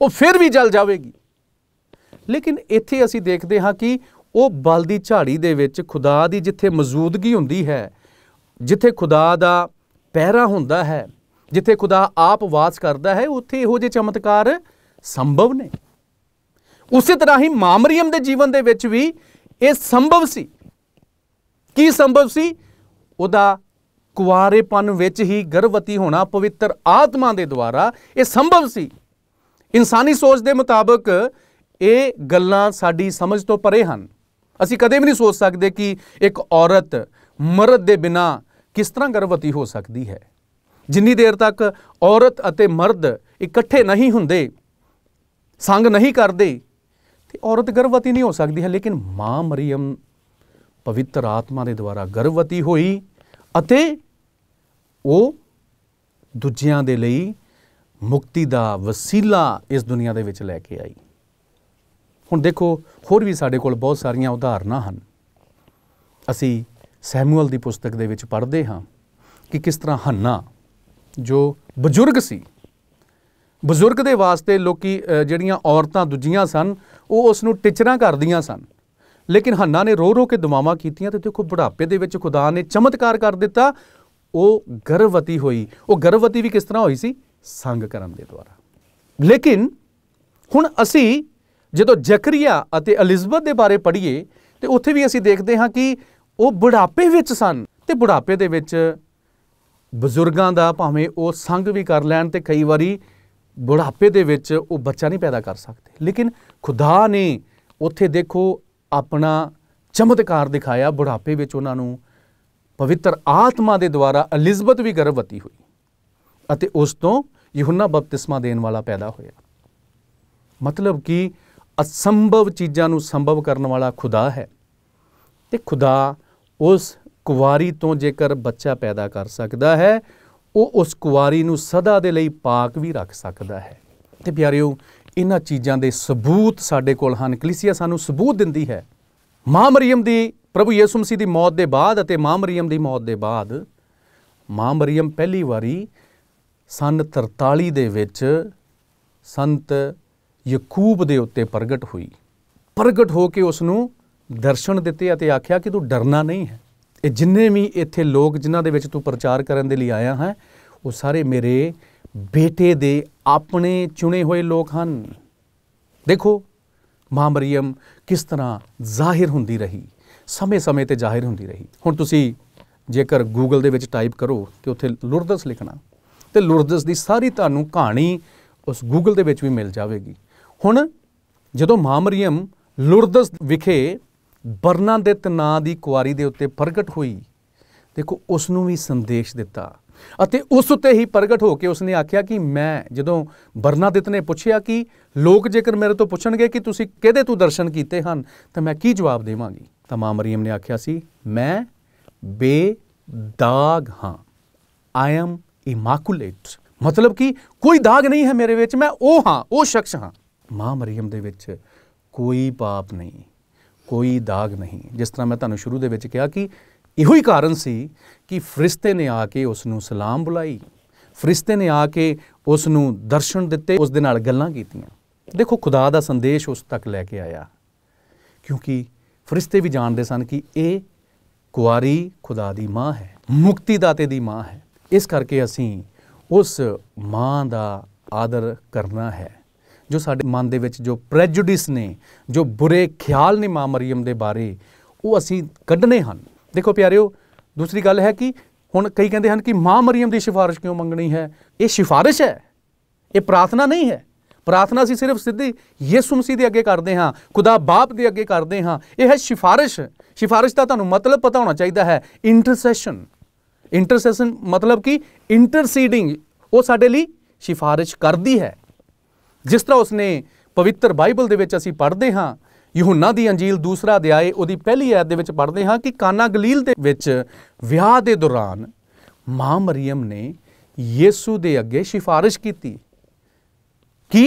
ਉਹ ਫਿਰ ਵੀ ਜਲ ਜਾਵੇਗੀ ਲੇਕਿਨ ਇੱਥੇ ਅਸੀਂ ਦੇਖਦੇ ਹਾਂ ਕਿ ਉਹ ਬਲ ਦੀ ਝਾੜੀ ਦੇ ਵਿੱਚ ਖੁਦਾ ਦੀ ਜਿੱਥੇ ਮੌਜੂਦਗੀ ਹੁੰਦੀ ਹੈ ਜਿੱਥੇ ਖੁਦਾ ਦਾ ਪਹਿਰਾ ਹੁੰਦਾ ਹੈ ਜਿੱਥੇ ਖੁਦਾ ਆਪ ਵਾਸ ਕਰਦਾ ਹੈ ਉੱਥੇ ਇਹੋ ਜਿਹੇ ਚਮਤਕਾਰ ਸੰਭਵ ਨੇ ਉਸੇ ਤਰ੍ਹਾਂ ਹੀ ਮਾਮਰੀਅਮ ਦੇ ਜੀਵਨ ਦੇ ਵਿੱਚ ਵੀ ਇਹ ਸੰਭਵ ਸੀ ਕੀ ਸੰਭਵ ਸੀ ਉਹਦਾ ਕੁਵਾਰੇਪਨ ਵਿੱਚ ਹੀ ਗਰਭਵਤੀ ਹੋਣਾ ਪਵਿੱਤਰ ਆਤਮਾ ਦੇ ਦੁਆਰਾ ਇਹ ਸੰਭਵ ਸੀ ਇਨਸਾਨੀ ਸੋਚ ਦੇ ਮੁਤਾਬਕ ਇਹ ਗੱਲਾਂ ਸਾਡੀ ਸਮਝ ਤੋਂ ਪਰੇ ਹਨ ਅਸੀਂ ਕਦੇ ਵੀ ਨਹੀਂ ਸੋਚ ਸਕਦੇ ਕਿ ਇੱਕ ਔਰਤ ਮਰਦ ਦੇ ਬਿਨਾ ਕਿਸ ਤਰ੍ਹਾਂ ਗਰਭਵਤੀ ਹੋ ਸਕਦੀ ਹੈ ਜਿੰਨੀ ਦੇਰ ਤੱਕ ਔਰਤ ਅਤੇ ਮਰਦ ਇਕੱਠੇ ਨਹੀਂ ਹੁੰਦੇ ਸੰਗ ਨਹੀਂ ਕਰਦੇ ਤੇ ਔਰਤ ਗਰਭਵਤੀ ਨਹੀਂ ਹੋ ਸਕਦੀ ਹੈ ਲੇਕਿਨ ਮਾਂ ਮਰੀਮ ਪਵਿੱਤਰ ਆਤਮਾ ਦੇ ਦੁਆਰਾ ਗਰਭਵਤੀ ਹੋਈ ਅਤੇ ਉਹ ਦੂਜਿਆਂ ਦੇ ਲਈ ਮੁਕਤੀ ਦਾ ਵਸੀਲਾ ਇਸ ਦੁਨੀਆ ਦੇ ਵਿੱਚ ਲੈ ਕੇ ਆਈ ਹੁਣ ਦੇਖੋ ਹੋਰ ਵੀ ਸਾਡੇ ਕੋਲ ਬਹੁਤ ਸਾਰੀਆਂ ਉਦਾਹਰਨਾਂ ਹਨ ਅਸੀਂ ਸੈਮੂਅਲ ਦੀ ਪੁਸਤਕ ਦੇ ਵਿੱਚ ਪੜ੍ਹਦੇ ਹਾਂ ਕਿ ਕਿਸ ਤਰ੍ਹਾਂ ਹੰਨਾ ਜੋ ਬਜ਼ੁਰਗ ਸੀ ਬਜ਼ੁਰਗ ਦੇ ਵਾਸਤੇ ਲੋਕੀ ਜਿਹੜੀਆਂ ਔਰਤਾਂ ਦੂਜੀਆਂ ਸਨ ਉਹ ਉਸ ਨੂੰ ਟਿਚਰਾਂ ਕਰਦੀਆਂ ਸਨ ਲੇਕਿਨ ਹੰਨਾ ਨੇ ਰੋ ਰੋ ਕੇ ਦੁਮਾਵਾ ਕੀਤੀਆਂ ਤੇ ਦੇਖੋ ਬੁਢਾਪੇ ਦੇ ਵਿੱਚ ਖੁਦਾ ਨੇ ਚਮਤਕਾਰ ਕਰ ਦਿੱਤਾ ਉਹ ਗਰਭਵਤੀ ਹੋਈ ਉਹ ਗਰਭਵਤੀ ਵੀ ਕਿਸ ਤਰ੍ਹਾਂ ਹੋਈ ਸੀ ਸੰਗ ਕਰਨ ਦੇ ਦੁਆਰਾ ਲੇਕਿਨ ਹੁਣ ਅਸੀਂ ਜਦੋਂ ਜ਼ਕਰੀਆ ਅਤੇ ਅਲਿਜ਼ਬਤ ਦੇ ਬਾਰੇ ਪੜ੍ਹੀਏ ਤੇ ਉੱਥੇ ਵੀ ਅਸੀਂ ਦੇਖਦੇ ਹਾਂ ਕਿ ਉਹ ਬੁਢਾਪੇ ਵਿੱਚ ਸਨ ਤੇ ਬੁਢਾਪੇ ਦੇ ਵਿੱਚ ਬਜ਼ੁਰਗਾਂ ਦਾ ਭਾਵੇਂ ਉਹ ਸੰਗ ਵੀ ਕਰ ਲੈਣ ਤੇ ਕਈ ਵਾਰੀ ਬੁਢਾਪੇ ਦੇ ਵਿੱਚ ਉਹ ਬੱਚਾ ਨਹੀਂ ਪੈਦਾ ਕਰ ਸਕਦੇ ਲੇਕਿਨ ਖੁਦਾ ਨੇ ਉੱਥੇ ਦੇਖੋ ਆਪਣਾ ਚਮਤਕਾਰ ਦਿਖਾਇਆ ਬੁਢਾਪੇ ਵਿੱਚ ਉਹਨਾਂ ਨੂੰ ਪਵਿੱਤਰ ਆਤਮਾ ਦੇ ਦੁਆਰਾ ਅਲਿਜ਼ਬਤ ਵੀ ਗਰਭਵਤੀ ਹੋਈ ਅਤੇ ਉਸ ਤੋਂ ਯਹੋਨਾ ਬਪਤਿਸਮਾ ਦੇਣ ਵਾਲਾ ਪੈਦਾ ਹੋਇਆ ਮਤਲਬ ਕਿ ਅਸੰਭਵ ਚੀਜ਼ਾਂ ਨੂੰ ਸੰਭਵ ਕਰਨ ਵਾਲਾ ਖੁਦਾ ਹੈ ਤੇ ਖੁਦਾ ਉਸ ਕੁਵਾਰੀ ਤੋਂ ਜੇਕਰ ਬੱਚਾ ਪੈਦਾ ਕਰ ਸਕਦਾ ਹੈ ਉਹ ਉਸ ਕੁਵਾਰੀ ਨੂੰ ਸਦਾ ਦੇ ਲਈ ਪਾਕ ਵੀ ਰੱਖ ਸਕਦਾ ਹੈ ਤੇ ਪਿਆਰਿਓ ਇਹਨਾਂ ਚੀਜ਼ਾਂ ਦੇ ਸਬੂਤ ਸਾਡੇ ਕੋਲ ਹਨ ਕਲੀਸਿਆ ਸਾਨੂੰ ਸਬੂਤ ਦਿੰਦੀ ਹੈ ਮਾਂ ਮਰੀਮ ਦੀ ਪ੍ਰਭੂ ਯਿਸੂ ਮਸੀਹ ਦੀ ਮੌਤ ਦੇ ਬਾਅਦ ਅਤੇ ਮਾਂ ਮਰੀਮ ਦੀ ਮੌਤ ਦੇ ਬਾਅਦ ਮਾਂ ਮਰੀਮ ਪਹਿਲੀ ਵਾਰੀ ਸਨ 43 ਦੇ ਵਿੱਚ ਸੰਤ ਯਕੂਬ ਦੇ ਉੱਤੇ ਪ੍ਰਗਟ ਹੋਈ ਪ੍ਰਗਟ ਹੋ ਕੇ ਉਸ ਨੂੰ ਦਰਸ਼ਨ ਦਿੱਤੇ ਅਤੇ ਆਖਿਆ ਕਿ ਤੂੰ ਡਰਨਾ ਨਹੀਂ ਹੈ ਇਹ ਜਿੰਨੇ ਵੀ ਇੱਥੇ ਲੋਕ ਜਿਨ੍ਹਾਂ ਦੇ ਵਿੱਚ ਤੂੰ ਪ੍ਰਚਾਰ ਕਰਨ ਦੇ ਲਈ ਆਇਆ ਹੈ ਉਹ ਸਾਰੇ ਮੇਰੇ ਬੇਟੇ ਦੇ ਆਪਣੇ ਚੁਣੇ ਹੋਏ ਲੋਕ ਹਨ ਦੇਖੋ ਮਾਂ ਮਰੀਮ ਕਿਸ ਤਰ੍ਹਾਂ ਜ਼ਾਹਿਰ ਹੁੰਦੀ ਰਹੀ ਸਮੇਂ-ਸਮੇਂ ਤੇ ਜ਼ਾਹਿਰ ਹੁੰਦੀ ਰਹੀ ਹੁਣ ਤੁਸੀਂ ਜੇਕਰ ਗੂਗਲ ਦੇ ਵਿੱਚ ਟਾਈਪ ਕਰੋ ਤੇ ਉੱਥੇ ਲੁਰਦਸ ਲਿਖਣਾ ਤੇ ਲੁਰਦਸ ਦੀ ਸਾਰੀ ਤੁਹਾਨੂੰ ਕਹਾਣੀ ਉਸ ਗੂਗਲ ਦੇ ਵਿੱਚ ਵੀ ਮਿਲ ਜਾਵੇਗੀ ਹੁਣ ਜਦੋਂ ਮਾਂ ਮਰੀਮ ਲੁਰਦਸ ਵਿਖੇ ਬਰਨਾ ਦੇ ਤਨਾ ਦੀ ਕੁਆਰੀ ਦੇ ਉੱਤੇ ਪ੍ਰਗਟ ਹੋਈ ਦੇਖੋ ਉਸ ਨੂੰ ਵੀ ਸੰਦੇਸ਼ ਦਿੱਤਾ ਅਤੇ ਉਸ ਉੱਤੇ ਹੀ ਪ੍ਰਗਟ ਹੋ ਕੇ ਉਸਨੇ ਆਖਿਆ ਕਿ ਮੈਂ ਜਦੋਂ ਬਰਨਾਦਿਤ ਨੇ ਪੁੱਛਿਆ ਕਿ ਲੋਕ ਜੇਕਰ ਮੇਰੇ ਤੋਂ ਪੁੱਛਣਗੇ ਕਿ ਤੁਸੀਂ ਕਿਹਦੇ ਤੋਂ ਦਰਸ਼ਨ ਕੀਤੇ ਹਨ ਤਾਂ ਮੈਂ ਕੀ ਜਵਾਬ ਦੇਵਾਂਗੀ ਤਾਂ ਮਾਂ ਮਰੀਮ ਨੇ ਆਖਿਆ ਸੀ ਮੈਂ ਬੇਦਾਗ ਹਾਂ ਆਈ ਐਮ ਇਮਾਕੂਲੇਟ ਮਤਲਬ ਕਿ ਕੋਈ ਦਾਗ ਨਹੀਂ ਹੈ ਮੇਰੇ ਵਿੱਚ ਮੈਂ ਉਹ ਹਾਂ ਉਹ ਸ਼ਖਸ ਹਾਂ ਮਾਂ ਮਰੀਮ ਦੇ ਵਿੱਚ ਕੋਈ ਪਾਪ ਨਹੀਂ ਕੋਈ ਦਾਗ ਨਹੀਂ ਜਿਸ ਤਰ੍ਹਾਂ ਮੈਂ ਤੁਹਾਨੂੰ ਸ਼ੁਰੂ ਦੇ ਵਿੱਚ ਕਿਹਾ ਕਿ ਇਹੋ ਹੀ ਕਾਰਨ ਸੀ ਕਿ ਫਰਿਸ਼ਤੇ ਨੇ ਆ ਕੇ ਉਸ ਨੂੰ ਸਲਾਮ ਬੁਲਾਈ ਫਰਿਸ਼ਤੇ ਨੇ ਆ ਕੇ ਉਸ ਨੂੰ ਦਰਸ਼ਨ ਦਿੱਤੇ ਉਸ ਦੇ ਨਾਲ ਗੱਲਾਂ ਕੀਤੀਆਂ ਦੇਖੋ ਖੁਦਾ ਦਾ ਸੰਦੇਸ਼ ਉਸ ਤੱਕ ਲੈ ਕੇ ਆਇਆ ਕਿਉਂਕਿ ਫਰਿਸ਼ਤੇ ਵੀ ਜਾਣਦੇ ਸਨ ਕਿ ਇਹ ਕੁਆਰੀ ਖੁਦਾ ਦੀ ਮਾਂ ਹੈ ਮੁਕਤੀਦਾਤੇ ਦੀ ਮਾਂ ਹੈ ਇਸ ਕਰਕੇ ਅਸੀਂ ਉਸ ਮਾਂ ਦਾ ਆਦਰ ਕਰਨਾ ਹੈ ਜੋ ਸਾਡੇ ਮਨ ਦੇ ਵਿੱਚ ਜੋ ਪ੍ਰੈਜੁਡਿਸ ਨੇ ਜੋ ਬੁਰੇ ਖਿਆਲ ਨੇ ਮਾਂ ਮਰੀਮ ਦੇ ਬਾਰੇ ਉਹ ਅਸੀਂ ਕੱਢਨੇ ਹਨ ਦੇਖੋ ਪਿਆਰਿਓ ਦੂਸਰੀ ਗੱਲ ਹੈ ਕਿ ਹੁਣ ਕਈ ਕਹਿੰਦੇ ਹਨ ਕਿ ਮਾਂ ਮਰੀਮ ਦੀ ਸਿਫਾਰਿਸ਼ ਕਿਉਂ ਮੰਗਣੀ ਹੈ ਇਹ ਸਿਫਾਰਿਸ਼ ਹੈ ਇਹ ਪ੍ਰਾਰਥਨਾ ਨਹੀਂ ਹੈ ਪ੍ਰਾਰਥਨਾ ਅਸੀਂ ਸਿਰਫ ਸਿੱਧੀ ਯਿਸੂ ਮਸੀਹ ਦੇ ਅੱਗੇ ਕਰਦੇ ਹਾਂ ਖੁਦਾ ਬਾਪ ਦੇ ਅੱਗੇ ਕਰਦੇ ਹਾਂ ਇਹ ਹੈ ਸਿਫਾਰਿਸ਼ ਸਿਫਾਰਿਸ਼ ਦਾ ਤੁਹਾਨੂੰ ਮਤਲਬ ਪਤਾ ਹੋਣਾ ਚਾਹੀਦਾ ਹੈ ਇੰਟਰਸੈਸ਼ਨ ਇੰਟਰਸੈਸ਼ਨ ਮਤਲਬ ਕਿ ਇੰਟਰਸੀਡਿੰਗ ਉਹ ਸਾਡੇ ਲਈ ਸਿਫਾਰਿਸ਼ ਕਰਦੀ ਹੈ ਜਿਸ ਤਰ੍ਹਾਂ ਉਸਨੇ ਪਵਿੱਤਰ ਬਾਈਬਲ ਦੇ ਵਿੱਚ ਅਸੀਂ ਪੜ੍ਹਦੇ ਹਾਂ ਯਹੋਨਾ ਦੀ ਅੰਜੀਲ ਦੂਸਰਾ ਅਧਿਆਇ ਉਹਦੀ ਪਹਿਲੀ ਆਇਤ ਦੇ ਵਿੱਚ ਪੜ੍ਹਦੇ ਹਾਂ ਕਿ ਕਾਨਾ ਗਲੀਲ ਦੇ ਵਿੱਚ ਵਿਆਹ ਦੇ ਦੌਰਾਨ ਮਾਂ ਮਰੀਮ ਨੇ ਯੀਸੂ ਦੇ ਅੱਗੇ ਸਿਫਾਰਿਸ਼ ਕੀਤੀ ਕਿ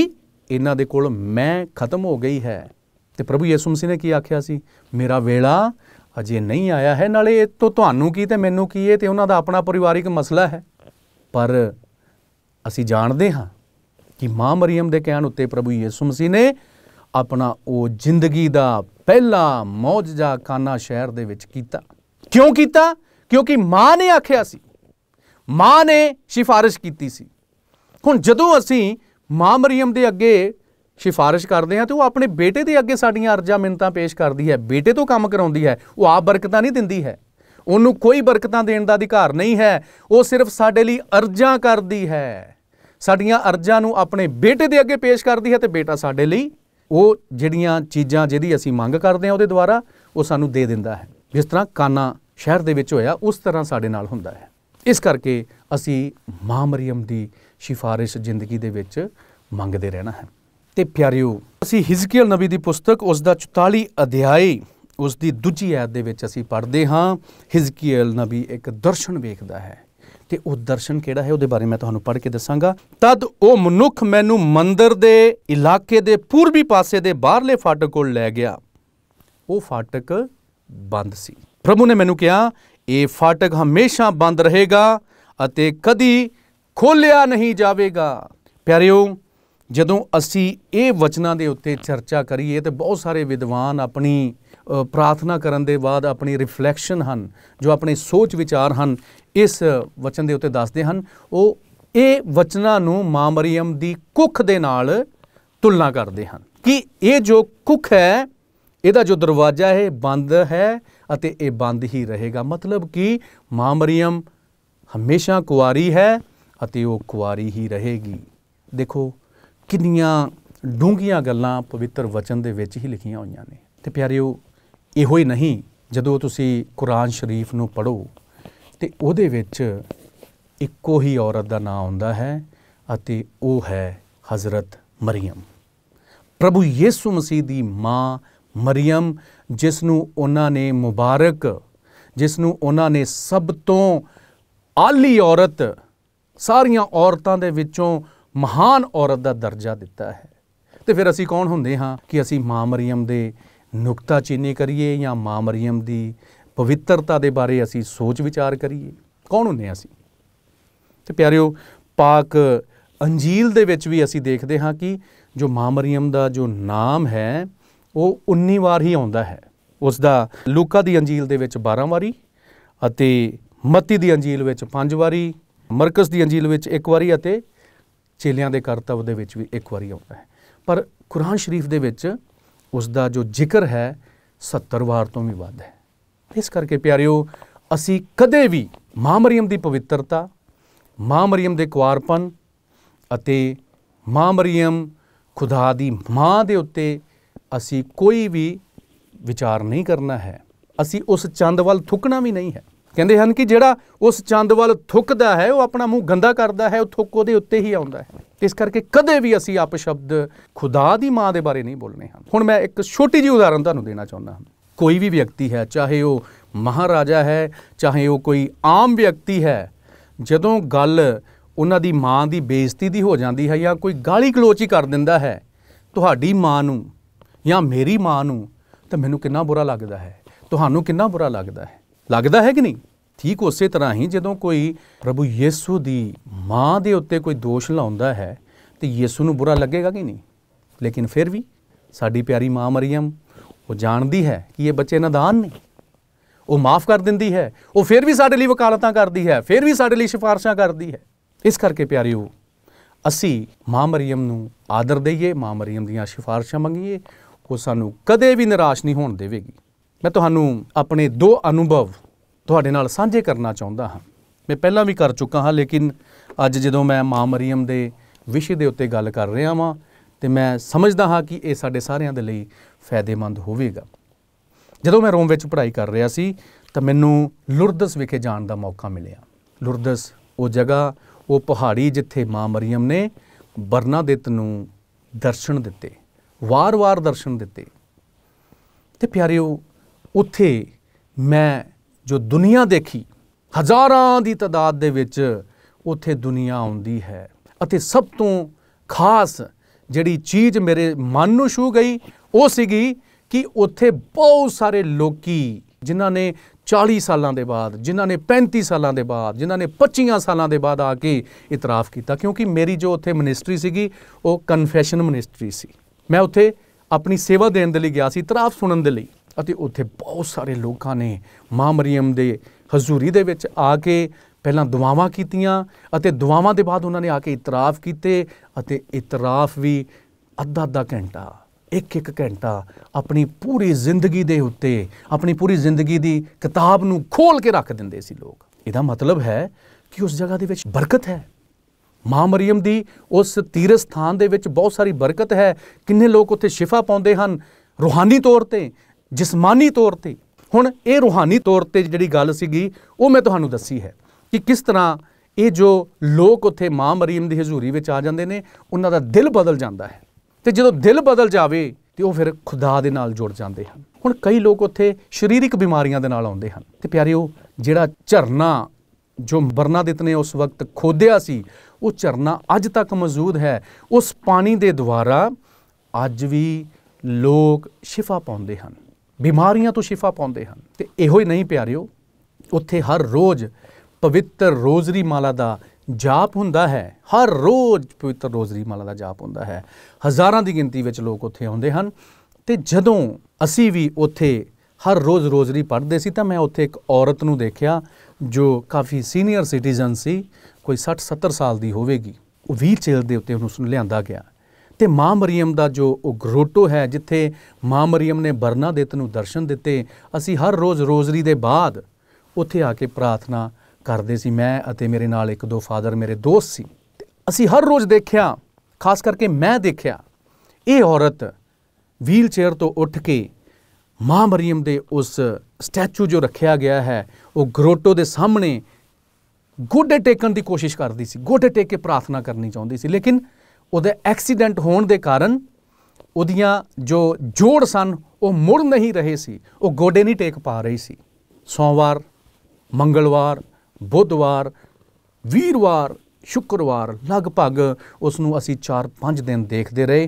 ਇਹਨਾਂ ਦੇ ਕੋਲ ਮੈਂ ਖਤਮ ਹੋ ਗਈ ਹੈ ਤੇ ਪ੍ਰਭੂ ਯਿਸੂ ਮਸੀਹ ਨੇ ਕੀ ਆਖਿਆ ਸੀ ਮੇਰਾ ਵੇਲਾ ਅਜੇ ਨਹੀਂ ਆਇਆ ਹੈ ਨਾਲੇ ਇਹ ਤੋਂ ਤੁਹਾਨੂੰ ਕੀ ਤੇ ਮੈਨੂੰ ਕੀ ਇਹ ਤੇ ਉਹਨਾਂ ਦਾ ਆਪਣਾ ਪਰਿਵਾਰਿਕ ਮਸਲਾ ਹੈ ਪਰ ਅਸੀਂ ਜਾਣਦੇ ਹਾਂ ਕਿ ਮਾਂ ਮਰੀਮ ਦੇ ਕਹਿਣ ਉੱਤੇ ਪ੍ਰਭੂ ਯਿਸੂ ਮਸੀਹ ਨੇ ਆਪਣਾ ਉਹ ਜ਼ਿੰਦਗੀ ਦਾ ਪਹਿਲਾ ਮੌਜਜ਼ਾ ਕਾਨਾ ਸ਼ਹਿਰ ਦੇ ਵਿੱਚ ਕੀਤਾ ਕਿਉਂ ਕੀਤਾ ਕਿਉਂਕਿ ਮਾਂ ਨੇ ਆਖਿਆ ਸੀ ਮਾਂ ਨੇ ਸਿਫਾਰਿਸ਼ ਕੀਤੀ ਸੀ ਹੁਣ ਜਦੋਂ ਅਸੀਂ ਮਾਂ ਮਰੀਮ ਦੇ ਅੱਗੇ ਸਿਫਾਰਿਸ਼ ਕਰਦੇ ਆ ਤੇ ਉਹ ਆਪਣੇ ਬੇਟੇ ਦੇ ਅੱਗੇ ਸਾਡੀਆਂ ਅਰਜ਼ਾਂ ਮਿੰਤਾਂ ਪੇਸ਼ ਕਰਦੀ ਹੈ ਬੇਟੇ ਤੋਂ ਕੰਮ ਕਰਾਉਂਦੀ ਹੈ ਉਹ ਆਪ ਬਰਕਤਾਂ ਨਹੀਂ ਦਿੰਦੀ ਹੈ ਉਹਨੂੰ ਕੋਈ ਬਰਕਤਾਂ ਦੇਣ ਦਾ ਅਧਿਕਾਰ ਨਹੀਂ ਹੈ ਉਹ ਸਿਰਫ ਸਾਡੇ ਲਈ ਅਰਜ਼ਾਂ ਕਰਦੀ ਹੈ ਸਾਡੀਆਂ ਅਰਜ਼ਾਂ ਨੂੰ ਆਪਣੇ ਬੇਟੇ ਦੇ ਅੱਗੇ ਪੇਸ਼ ਕਰਦੀ ਹੈ ਤੇ ਬੇਟਾ ਸਾਡੇ ਲਈ ਉਹ ਜਿਹੜੀਆਂ ਚੀਜ਼ਾਂ ਜਿਹਦੀ ਅਸੀਂ ਮੰਗ ਕਰਦੇ ਆ ਉਹਦੇ ਦੁਆਰਾ ਉਹ ਸਾਨੂੰ ਦੇ ਦਿੰਦਾ ਹੈ ਜਿਸ ਤਰ੍ਹਾਂ ਕਾਨਾ ਸ਼ਹਿਰ ਦੇ ਵਿੱਚ ਹੋਇਆ ਉਸ ਤਰ੍ਹਾਂ ਸਾਡੇ ਨਾਲ ਹੁੰਦਾ ਹੈ ਇਸ ਕਰਕੇ ਅਸੀਂ ਮਾਂ ਮਰੀਮ ਦੀ ਸਿਫਾਰਿਸ਼ ਜ਼ਿੰਦਗੀ ਦੇ ਵਿੱਚ ਮੰਗਦੇ ਰਹਿਣਾ ਹੈ ਤੇ ਪਿਆਰਿਓ ਅਸੀਂ ਹਿਜ਼ਕੀਅਲ ਨਬੀ ਦੀ ਪੁਸਤਕ ਉਸ ਦਾ 44 ਅਧਿਆਇ ਉਸ ਦੀ ਦੂਜੀ ਆਇਤ ਦੇ ਵਿੱਚ ਅਸੀਂ ਪੜ੍ਹਦੇ ਹਾਂ ਹਿਜ਼ਕੀਅਲ ਨਬੀ ਇੱਕ ਦਰਸ਼ਨ ਵੇਖਦਾ ਹੈ ਤੇ ਉਹ ਦਰਸ਼ਨ ਕਿਹੜਾ ਹੈ ਉਹਦੇ ਬਾਰੇ ਮੈਂ ਤੁਹਾਨੂੰ ਪੜ੍ਹ ਕੇ ਦੱਸਾਂਗਾ ਤਦ ਉਹ ਮਨੁੱਖ ਮੈਨੂੰ ਮੰਦਰ ਦੇ ਇਲਾਕੇ ਦੇ ਪੂਰਬੀ ਪਾਸੇ ਦੇ ਬਾਹਰਲੇ ਫਾਟਕ ਕੋਲ ਲੈ ਗਿਆ ਉਹ ਫਾਟਕ ਬੰਦ ਸੀ ਪ੍ਰਭੂ ਨੇ ਮੈਨੂੰ ਕਿਹਾ ਇਹ ਫਾਟਕ ਹਮੇਸ਼ਾ ਬੰਦ ਰਹੇਗਾ ਅਤੇ ਕਦੀ ਖੋਲਿਆ ਨਹੀਂ ਜਾਵੇਗਾ ਪਿਆਰਿਓ ਜਦੋਂ ਅਸੀਂ ਇਹ ਵਚਨਾਂ ਦੇ ਉੱਤੇ ਚਰਚਾ ਕਰੀਏ ਤੇ ਬਹੁਤ ਸਾਰੇ ਵਿਦਵਾਨ ਆਪਣੀ ਪ੍ਰਾਰਥਨਾ ਕਰਨ ਦੇ ਬਾਅਦ ਆਪਣੀ ਰਿਫਲੈਕਸ਼ਨ ਹਨ ਜੋ ਆਪਣੇ ਸੋਚ ਵਿਚਾਰ ਹਨ ਇਸ ਵਚਨ ਦੇ ਉੱਤੇ ਦੱਸਦੇ ਹਨ ਉਹ ਇਹ ਵਚਨਾਂ ਨੂੰ ਮਾਂ ਮਰੀਮ ਦੀ ਕੁੱਖ ਦੇ ਨਾਲ ਤੁਲਨਾ ਕਰਦੇ ਹਨ ਕਿ ਇਹ ਜੋ ਕੁੱਖ ਹੈ ਇਹਦਾ ਜੋ ਦਰਵਾਜ਼ਾ ਹੈ ਬੰਦ ਹੈ ਅਤੇ ਇਹ ਬੰਦ ਹੀ ਰਹੇਗਾ ਮਤਲਬ ਕਿ ਮਾਂ ਮਰੀਮ ਹਮੇਸ਼ਾ ਕੁਵਾਰੀ ਹੈ ਅਤੇ ਉਹ ਕੁਵਾਰੀ ਹੀ ਰਹੇਗੀ ਦੇਖੋ ਕਿੰਨੀਆਂ ਡੂੰਘੀਆਂ ਗੱਲਾਂ ਪਵਿੱਤਰ ਵਚਨ ਦੇ ਵਿੱਚ ਹੀ ਲਿਖੀਆਂ ਹੋਈਆਂ ਨੇ ਤੇ ਪਿਆਰਿਓ ਇਹੋ ਹੀ ਨਹੀਂ ਜਦੋਂ ਤੁਸੀਂ ਕੁਰਾਨ ਸ਼ਰੀਫ ਨੂੰ ਪੜੋ ਤੇ ਉਹਦੇ ਵਿੱਚ ਇੱਕੋ ਹੀ ਔਰਤ ਦਾ ਨਾਮ ਆਉਂਦਾ ਹੈ ਅਤੇ ਉਹ ਹੈ ਹਜ਼ਰਤ ਮਰੀਮ ਪ੍ਰਭੂ ਯੀਸੂ ਮਸੀਹ ਦੀ ਮਾਂ ਮਰੀਮ ਜਿਸ ਨੂੰ ਉਹਨਾਂ ਨੇ ਮੁਬਾਰਕ ਜਿਸ ਨੂੰ ਉਹਨਾਂ ਨੇ ਸਭ ਤੋਂ ਆਲੀ ਔਰਤ ਸਾਰੀਆਂ ਔਰਤਾਂ ਦੇ ਵਿੱਚੋਂ ਮਹਾਨ ਔਰਤ ਦਾ ਦਰਜਾ ਦਿੱਤਾ ਹੈ ਤੇ ਫਿਰ ਅਸੀਂ ਕੌਣ ਹੁੰਦੇ ਹਾਂ ਕਿ ਅਸੀਂ ਮਾਂ ਮਰੀਮ ਦੇ ਨੁਕਤਾ ਚੀਨੀ ਕਰੀਏ ਜਾਂ ਮਾਂ ਮਰੀਮ ਦੀ ਪਵਿੱਤਰਤਾ ਦੇ ਬਾਰੇ ਅਸੀਂ ਸੋਚ ਵਿਚਾਰ ਕਰੀਏ ਕੌਣ ਹੁੰਦੇ ਹਾਂ ਅਸੀਂ ਤੇ ਪਿਆਰਿਓ ਪਾਕ ਅੰਜੀਲ ਦੇ ਵਿੱਚ ਵੀ ਅਸੀਂ ਦੇਖਦੇ ਹਾਂ ਕਿ ਜੋ ਮਾਂ ਮਰੀਮ ਦਾ ਜੋ ਨਾਮ ਹੈ ਉਹ 19 ਵਾਰ ਹੀ ਆਉਂਦਾ ਹੈ ਉਸ ਦਾ ਲੂਕਾ ਦੀ ਅੰਜੀਲ ਦੇ ਵਿੱਚ 12 ਵਾਰੀ ਅਤੇ ਮਤੀ ਦੀ ਅੰਜੀਲ ਵਿੱਚ 5 ਵਾਰੀ ਮਰਕਸ ਦੀ ਅੰਜੀਲ ਵਿੱਚ 1 ਵਾਰੀ ਅਤੇ ਚੇਲਿਆਂ ਦੇ ਕਰਤਵ ਦੇ ਵਿੱਚ ਵੀ ਇੱਕ ਵਾਰੀ ਆਉਂਦਾ ਹੈ ਪਰ ਕੁਰਾਨ ਸ਼ਰੀਫ ਦੇ ਵਿੱਚ ਉਸ ਦਾ ਜੋ ਜ਼ਿਕਰ ਹੈ 70 ਵਾਰ ਤੋਂ ਵੀ ਵੱਧ ਹੈ ਇਸ ਕਰਕੇ ਪਿਆਰਿਓ ਅਸੀਂ ਕਦੇ ਵੀ ਮਾਂ ਮਰੀਮ ਦੀ ਪਵਿੱਤਰਤਾ ਮਾਂ ਮਰੀਮ ਦੇ ਕੁਆਰਪਨ ਅਤੇ ਮਾਂ ਮਰੀਮ ਖੁਦਾ ਦੀ ਮਾਂ ਦੇ ਉੱਤੇ ਅਸੀਂ ਕੋਈ ਵੀ ਵਿਚਾਰ ਨਹੀਂ ਕਰਨਾ ਹੈ ਅਸੀਂ ਉਸ ਚੰਦ ਵੱਲ ਥੁੱਕਣਾ ਵੀ ਨਹੀਂ ਹੈ ਕਹਿੰਦੇ ਹਨ ਕਿ ਜਿਹੜਾ ਉਸ ਚੰਦ ਵੱਲ ਥੁੱਕਦਾ ਹੈ ਉਹ ਆਪਣਾ ਮੂੰਹ ਗੰਦਾ ਕਰਦਾ ਹੈ ਉਹ ਥੁੱਕ ਉਹਦੇ ਉੱਤੇ ਹੀ ਆਉਂਦਾ ਹੈ ਇਸ ਕਰਕੇ ਕਦੇ ਵੀ ਅਸੀਂ ਆਪ ਸ਼ਬਦ ਖੁਦਾ ਦੀ ਮਾਂ ਦੇ ਬਾਰੇ ਨਹੀਂ ਬੋਲਨੇ ਹਨ ਹੁਣ ਮੈਂ ਇੱਕ ਛੋਟੀ ਜਿਹੀ ਉਦਾਹਰਨ ਤੁਹਾਨੂੰ ਦੇਣਾ ਚਾਹੁੰਦਾ ਹਾਂ ਕੋਈ ਵੀ ਵਿਅਕਤੀ ਹੈ ਚਾਹੇ ਉਹ ਮਹਾਰਾਜਾ ਹੈ ਚਾਹੇ ਉਹ ਕੋਈ ਆਮ ਵਿਅਕਤੀ ਹੈ ਜਦੋਂ ਗੱਲ ਉਹਨਾਂ ਦੀ ਮਾਂ ਦੀ ਬੇਇੱਜ਼ਤੀ ਦੀ ਹੋ ਜਾਂਦੀ ਹੈ ਜਾਂ ਕੋਈ ਗਾਲੀ ਹੀ ਕਰ ਦਿੰਦਾ ਹੈ ਤੁਹਾਡੀ ਮਾਂ ਨੂੰ ਜਾਂ ਮੇਰੀ ਮਾਂ ਨੂੰ ਤਾਂ ਮੈਨੂੰ ਕਿੰਨਾ ਬੁਰਾ ਲੱਗਦਾ ਹੈ ਤੁਹਾਨੂੰ ਕਿੰਨਾ ਬੁਰਾ ਲੱਗਦਾ ਹੈ ਲੱਗਦਾ ਹੈ ਕਿ ਨਹੀਂ ਠੀਕ ਉਸੇ ਤਰ੍ਹਾਂ ਹੀ ਜਦੋਂ ਕੋਈ ਪ੍ਰਭੂ ਯਿਸੂ ਦੀ ਮਾਂ ਦੇ ਉੱਤੇ ਕੋਈ ਦੋਸ਼ ਲਾਉਂਦਾ ਹੈ ਤੇ ਯਿਸੂ ਨੂੰ ਬੁਰਾ ਲੱਗੇਗਾ ਕਿ ਨਹੀਂ ਲੇਕਿਨ ਫਿਰ ਵੀ ਸਾਡੀ ਪਿਆਰੀ ਮਾਂ ਮਰੀਮ ਉਹ ਜਾਣਦੀ ਹੈ ਕਿ ਇਹ ਬੱਚੇ ਨਦਾਨ ਨੇ ਉਹ ਮਾਫ ਕਰ ਦਿੰਦੀ ਹੈ ਉਹ ਫਿਰ ਵੀ ਸਾਡੇ ਲਈ ਵਕਾਲਤਾਂ ਕਰਦੀ ਹੈ ਫਿਰ ਵੀ ਸਾਡੇ ਲਈ ਸ਼ਿਫਾਰਸ਼ਾਂ ਕਰਦੀ ਹੈ ਇਸ ਕਰਕੇ ਪਿਆਰਿਓ ਅਸੀਂ ਮਾਂ ਮਰੀਮ ਨੂੰ ਆਦਰ ਦਈਏ ਮਾਂ ਮਰੀਮ ਦੀਆਂ ਸ਼ਿਫਾਰਸ਼ਾਂ ਮੰਗੀਏ ਉਹ ਸਾਨੂੰ ਕਦੇ ਵੀ ਨਿਰਾਸ਼ ਨਹੀਂ ਹੋਣ ਦੇਵੇਗੀ ਮੈਂ ਤੁਹਾਨੂੰ ਆਪਣੇ ਦੋ ਅਨੁਭਵ ਤੁਹਾਡੇ ਨਾਲ ਸਾਂਝੇ ਕਰਨਾ ਚਾਹੁੰਦਾ ਹਾਂ ਮੈਂ ਪਹਿਲਾਂ ਵੀ ਕਰ ਚੁੱਕਾ ਹਾਂ ਲੇਕਿਨ ਅੱਜ ਜਦੋਂ ਮੈਂ ਮਾਂ ਮਰੀਮ ਦੇ ਵਿਸ਼ੇ ਦੇ ਉੱਤੇ ਗੱਲ ਕਰ ਰਿਹਾ ਹਾਂ ਤੇ ਮੈਂ ਸਮਝਦਾ ਹਾਂ ਕਿ ਇਹ ਸਾਡੇ ਸਾਰਿਆਂ ਦੇ ਲਈ ਫਾਇਦੇਮੰਦ ਹੋਵੇਗਾ ਜਦੋਂ ਮੈਂ ਰੋਮ ਵਿੱਚ ਪੜ੍ਹਾਈ ਕਰ ਰਿਹਾ ਸੀ ਤਾਂ ਮੈਨੂੰ ਲੁਰਦਸ ਵਿਖੇ ਜਾਣ ਦਾ ਮੌਕਾ ਮਿਲਿਆ ਲੁਰਦਸ ਉਹ ਜਗ੍ਹਾ ਉਹ ਪਹਾੜੀ ਜਿੱਥੇ ਮਾਂ ਮਰੀਮ ਨੇ ਬਰਨਾਦਿਤ ਨੂੰ ਦਰਸ਼ਨ ਦਿੱਤੇ ਵਾਰ-ਵਾਰ ਦਰਸ਼ਨ ਦਿੱਤੇ ਤੇ ਪਿਆਰਿਓ ਉੱਥੇ ਮੈਂ ਜੋ ਦੁਨੀਆ ਦੇਖੀ ਹਜ਼ਾਰਾਂ ਦੀ ਤਦਾਦ ਦੇ ਵਿੱਚ ਉੱਥੇ ਦੁਨੀਆ ਆਉਂਦੀ ਹੈ ਅਤੇ ਸਭ ਤੋਂ ਖਾਸ ਜਿਹੜੀ ਚੀਜ਼ ਮੇਰੇ ਮਨ ਨੂੰ ਛੂ ਗਈ ਉਹ ਸੀਗੀ ਕਿ ਉੱਥੇ ਬਹੁਤ ਸਾਰੇ ਲੋਕੀ ਜਿਨ੍ਹਾਂ ਨੇ 40 ਸਾਲਾਂ ਦੇ ਬਾਅਦ ਜਿਨ੍ਹਾਂ ਨੇ 35 ਸਾਲਾਂ ਦੇ ਬਾਅਦ ਜਿਨ੍ਹਾਂ ਨੇ 25 ਸਾਲਾਂ ਦੇ ਬਾਅਦ ਆ ਕੇ ਇਤਰਾਫ ਕੀਤਾ ਕਿਉਂਕਿ ਮੇਰੀ ਜੋ ਉੱਥੇ ਮਿਨਿਸਟਰੀ ਸੀਗੀ ਉਹ ਕਨਫੈਸ਼ਨ ਮਿਨਿਸਟਰੀ ਸੀ ਮੈਂ ਉੱਥੇ ਆਪਣੀ ਸੇਵਾ ਦੇਣ ਦੇ ਲਈ ਗਿਆ ਸੀ ਇਤਰਾਫ ਸੁਣਨ ਦੇ ਲਈ ਅਤੇ ਉੱਥੇ ਬਹੁਤ ਸਾਰੇ ਲੋਕਾਂ ਨੇ ਮਾਂ ਮਰੀਮ ਦੇ ਹਜ਼ੂਰੀ ਦੇ ਵਿੱਚ ਆ ਕੇ ਪਹਿਲਾਂ ਦੁਆਵਾਂ ਕੀਤੀਆਂ ਅਤੇ ਦੁਆਵਾਂ ਦੇ ਬਾਅਦ ਉਹਨਾਂ ਨੇ ਆ ਕੇ ਇਤਰਾਫ ਕੀਤੇ ਅਤੇ ਇਤਰਾਫ ਵੀ ਅੱਧਾ ਅੱਧਾ ਘੰਟਾ ਇੱਕ ਇੱਕ ਘੰਟਾ ਆਪਣੀ ਪੂਰੀ ਜ਼ਿੰਦਗੀ ਦੇ ਉੱਤੇ ਆਪਣੀ ਪੂਰੀ ਜ਼ਿੰਦਗੀ ਦੀ ਕਿਤਾਬ ਨੂੰ ਖੋਲ ਕੇ ਰੱਖ ਦਿੰਦੇ ਸੀ ਲੋਕ ਇਹਦਾ ਮਤਲਬ ਹੈ ਕਿ ਉਸ ਜਗ੍ਹਾ ਦੇ ਵਿੱਚ ਬਰਕਤ ਹੈ ਮਾਂ ਮਰੀਮ ਦੀ ਉਸ ਤੀਰਥ ਸਥਾਨ ਦੇ ਵਿੱਚ ਬਹੁਤ ਸਾਰੀ ਬਰਕਤ ਹੈ ਕਿੰਨੇ ਲੋਕ ਉੱਥੇ ਸ਼ਿਫਾ ਪਾਉਂਦੇ ਹਨ ਰੂਹਾਨੀ ਤੌਰ ਤੇ ਜਿਸਮਾਨੀ ਤੌਰ ਤੇ ਹੁਣ ਇਹ ਰੂਹਾਨੀ ਤੌਰ ਤੇ ਜਿਹੜੀ ਗੱਲ ਸੀਗੀ ਉਹ ਮੈਂ ਤੁਹਾਨੂੰ ਦੱਸੀ ਹੈ ਕਿ ਕਿਸ ਤਰ੍ਹਾਂ ਇਹ ਜੋ ਲੋਕ ਉੱਥੇ ਮਾਂ ਮਰੀਮ ਦੀ ਹਜ਼ੂਰੀ ਵਿੱਚ ਆ ਜਾਂਦੇ ਨੇ ਉਹਨਾਂ ਦਾ ਦਿਲ ਬਦਲ ਜਾਂਦਾ ਹੈ ਤੇ ਜਦੋਂ ਦਿਲ ਬਦਲ ਜਾਵੇ ਤੇ ਉਹ ਫਿਰ ਖੁਦਾ ਦੇ ਨਾਲ ਜੁੜ ਜਾਂਦੇ ਹਨ ਹੁਣ ਕਈ ਲੋਕ ਉੱਥੇ ਸਰੀਰਕ ਬਿਮਾਰੀਆਂ ਦੇ ਨਾਲ ਆਉਂਦੇ ਹਨ ਤੇ ਪਿਆਰਿਓ ਜਿਹੜਾ ਝਰਨਾ ਜੋ ਬਰਨਾਦਿਤ ਨੇ ਉਸ ਵਕਤ ਖੋਦਿਆ ਸੀ ਉਹ ਝਰਨਾ ਅੱਜ ਤੱਕ ਮੌਜੂਦ ਹੈ ਉਸ ਪਾਣੀ ਦੇ ਦੁਆਰਾ ਅੱਜ ਵੀ ਲੋਕ ਸ਼ਿਫਾ ਪਾਉਂਦੇ ਹਨ ਬਿਮਾਰੀਆਂ ਤੋਂ ਸ਼ਿਫਾ ਪਾਉਂਦੇ ਹਨ ਤੇ ਇਹੋ ਹੀ ਨਹੀਂ ਪਿਆਰਿਓ ਉੱਥੇ ਹਰ ਰੋਜ਼ ਪਵਿੱਤਰ ਰੋਜ਼ਰੀ ਮਾਲਾ ਦਾ ਜਾਪ ਹੁੰਦਾ ਹੈ ਹਰ ਰੋਜ਼ ਪਵਿੱਤਰ ਰੋਜ਼ਰੀ ਮਾਲਾ ਦਾ ਜਾਪ ਹੁੰਦਾ ਹੈ ਹਜ਼ਾਰਾਂ ਦੀ ਗਿਣਤੀ ਵਿੱਚ ਲੋਕ ਉੱਥੇ ਆਉਂਦੇ ਹਨ ਤੇ ਜਦੋਂ ਅਸੀਂ ਵੀ ਉੱਥੇ ਹਰ ਰੋਜ਼ ਰੋਜ਼ਰੀ ਪੜ੍ਹਦੇ ਸੀ ਤਾਂ ਮੈਂ ਉੱਥੇ ਇੱਕ ਔਰਤ ਨੂੰ ਦੇਖਿਆ ਜੋ ਕਾਫੀ ਸੀਨੀਅਰ ਸਿਟੀਜ਼ਨ ਸੀ ਕੋਈ 60 70 ਸਾਲ ਦੀ ਹੋਵੇਗੀ ਉਹ ਵੀਰ ਚੇਲ ਦੇ ਉੱਤੇ ਉਹਨੂੰ ਲਿਆਂਦਾ ਗਿਆ ਤੇ ਮਾਂ ਮਰੀਮ ਦਾ ਜੋ ਉਹ ਗਰੋਟੋ ਹੈ ਜਿੱਥੇ ਮਾਂ ਮਰੀਮ ਨੇ ਬਰਨਾ ਦੇਤ ਨੂੰ ਦਰਸ਼ਨ ਦਿੱਤੇ ਅਸੀਂ ਹਰ ਰੋਜ਼ ਰੋਜ਼ਰੀ ਦੇ ਬਾਅਦ ਉੱਥੇ ਆ ਕੇ ਪ੍ਰਾਰਥਨਾ ਕਰਦੇ ਸੀ ਮੈਂ ਅਤੇ ਮੇਰੇ ਨਾਲ ਇੱਕ ਦੋ ਫਾਦਰ ਮੇਰੇ ਦੋਸਤ ਸੀ ਅਸੀਂ ਹਰ ਰੋਜ਼ ਦੇਖਿਆ ਖਾਸ ਕਰਕੇ ਮੈਂ ਦੇਖਿਆ ਇਹ ਔਰਤ ਵੀਲ ਚੇਅਰ ਤੋਂ ਉੱਠ ਕੇ ਮਾਂ ਮਰੀਮ ਦੇ ਉਸ ਸਟੈਚੂ ਜੋ ਰੱਖਿਆ ਗਿਆ ਹੈ ਉਹ ਗਰੋਟੋ ਦੇ ਸਾਹਮਣੇ ਗੋਡੇ ਟੇਕਣ ਦੀ ਕੋਸ਼ਿਸ਼ ਕਰਦੀ ਸੀ ਗੋਡੇ ਟੇਕ ਕੇ ਪ੍ਰਾਰਥਨਾ ਕਰਨੀ ਚਾਹੁੰਦੀ ਸੀ ਲੇਕਿਨ ਉਹਦੇ ਐਕਸੀਡੈਂਟ ਹੋਣ ਦੇ ਕਾਰਨ ਉਹਦੀਆਂ ਜੋ ਜੋੜ ਸਨ ਉਹ ਮੁੜ ਨਹੀਂ ਰਹੇ ਸੀ ਉਹ ਗੋਡੇ ਨਹੀਂ ਟੇਕ ਪਾ ਰਹੀ ਸੀ ਸੋਮਵਾਰ ਮੰਗਲਵਾਰ ਬੁੱਧਵਾਰ ਵੀਰਵਾਰ ਸ਼ੁੱਕਰਵਾਰ ਲਗਭਗ ਉਸ ਨੂੰ ਅਸੀਂ 4-5 ਦਿਨ ਦੇਖਦੇ ਰਹੇ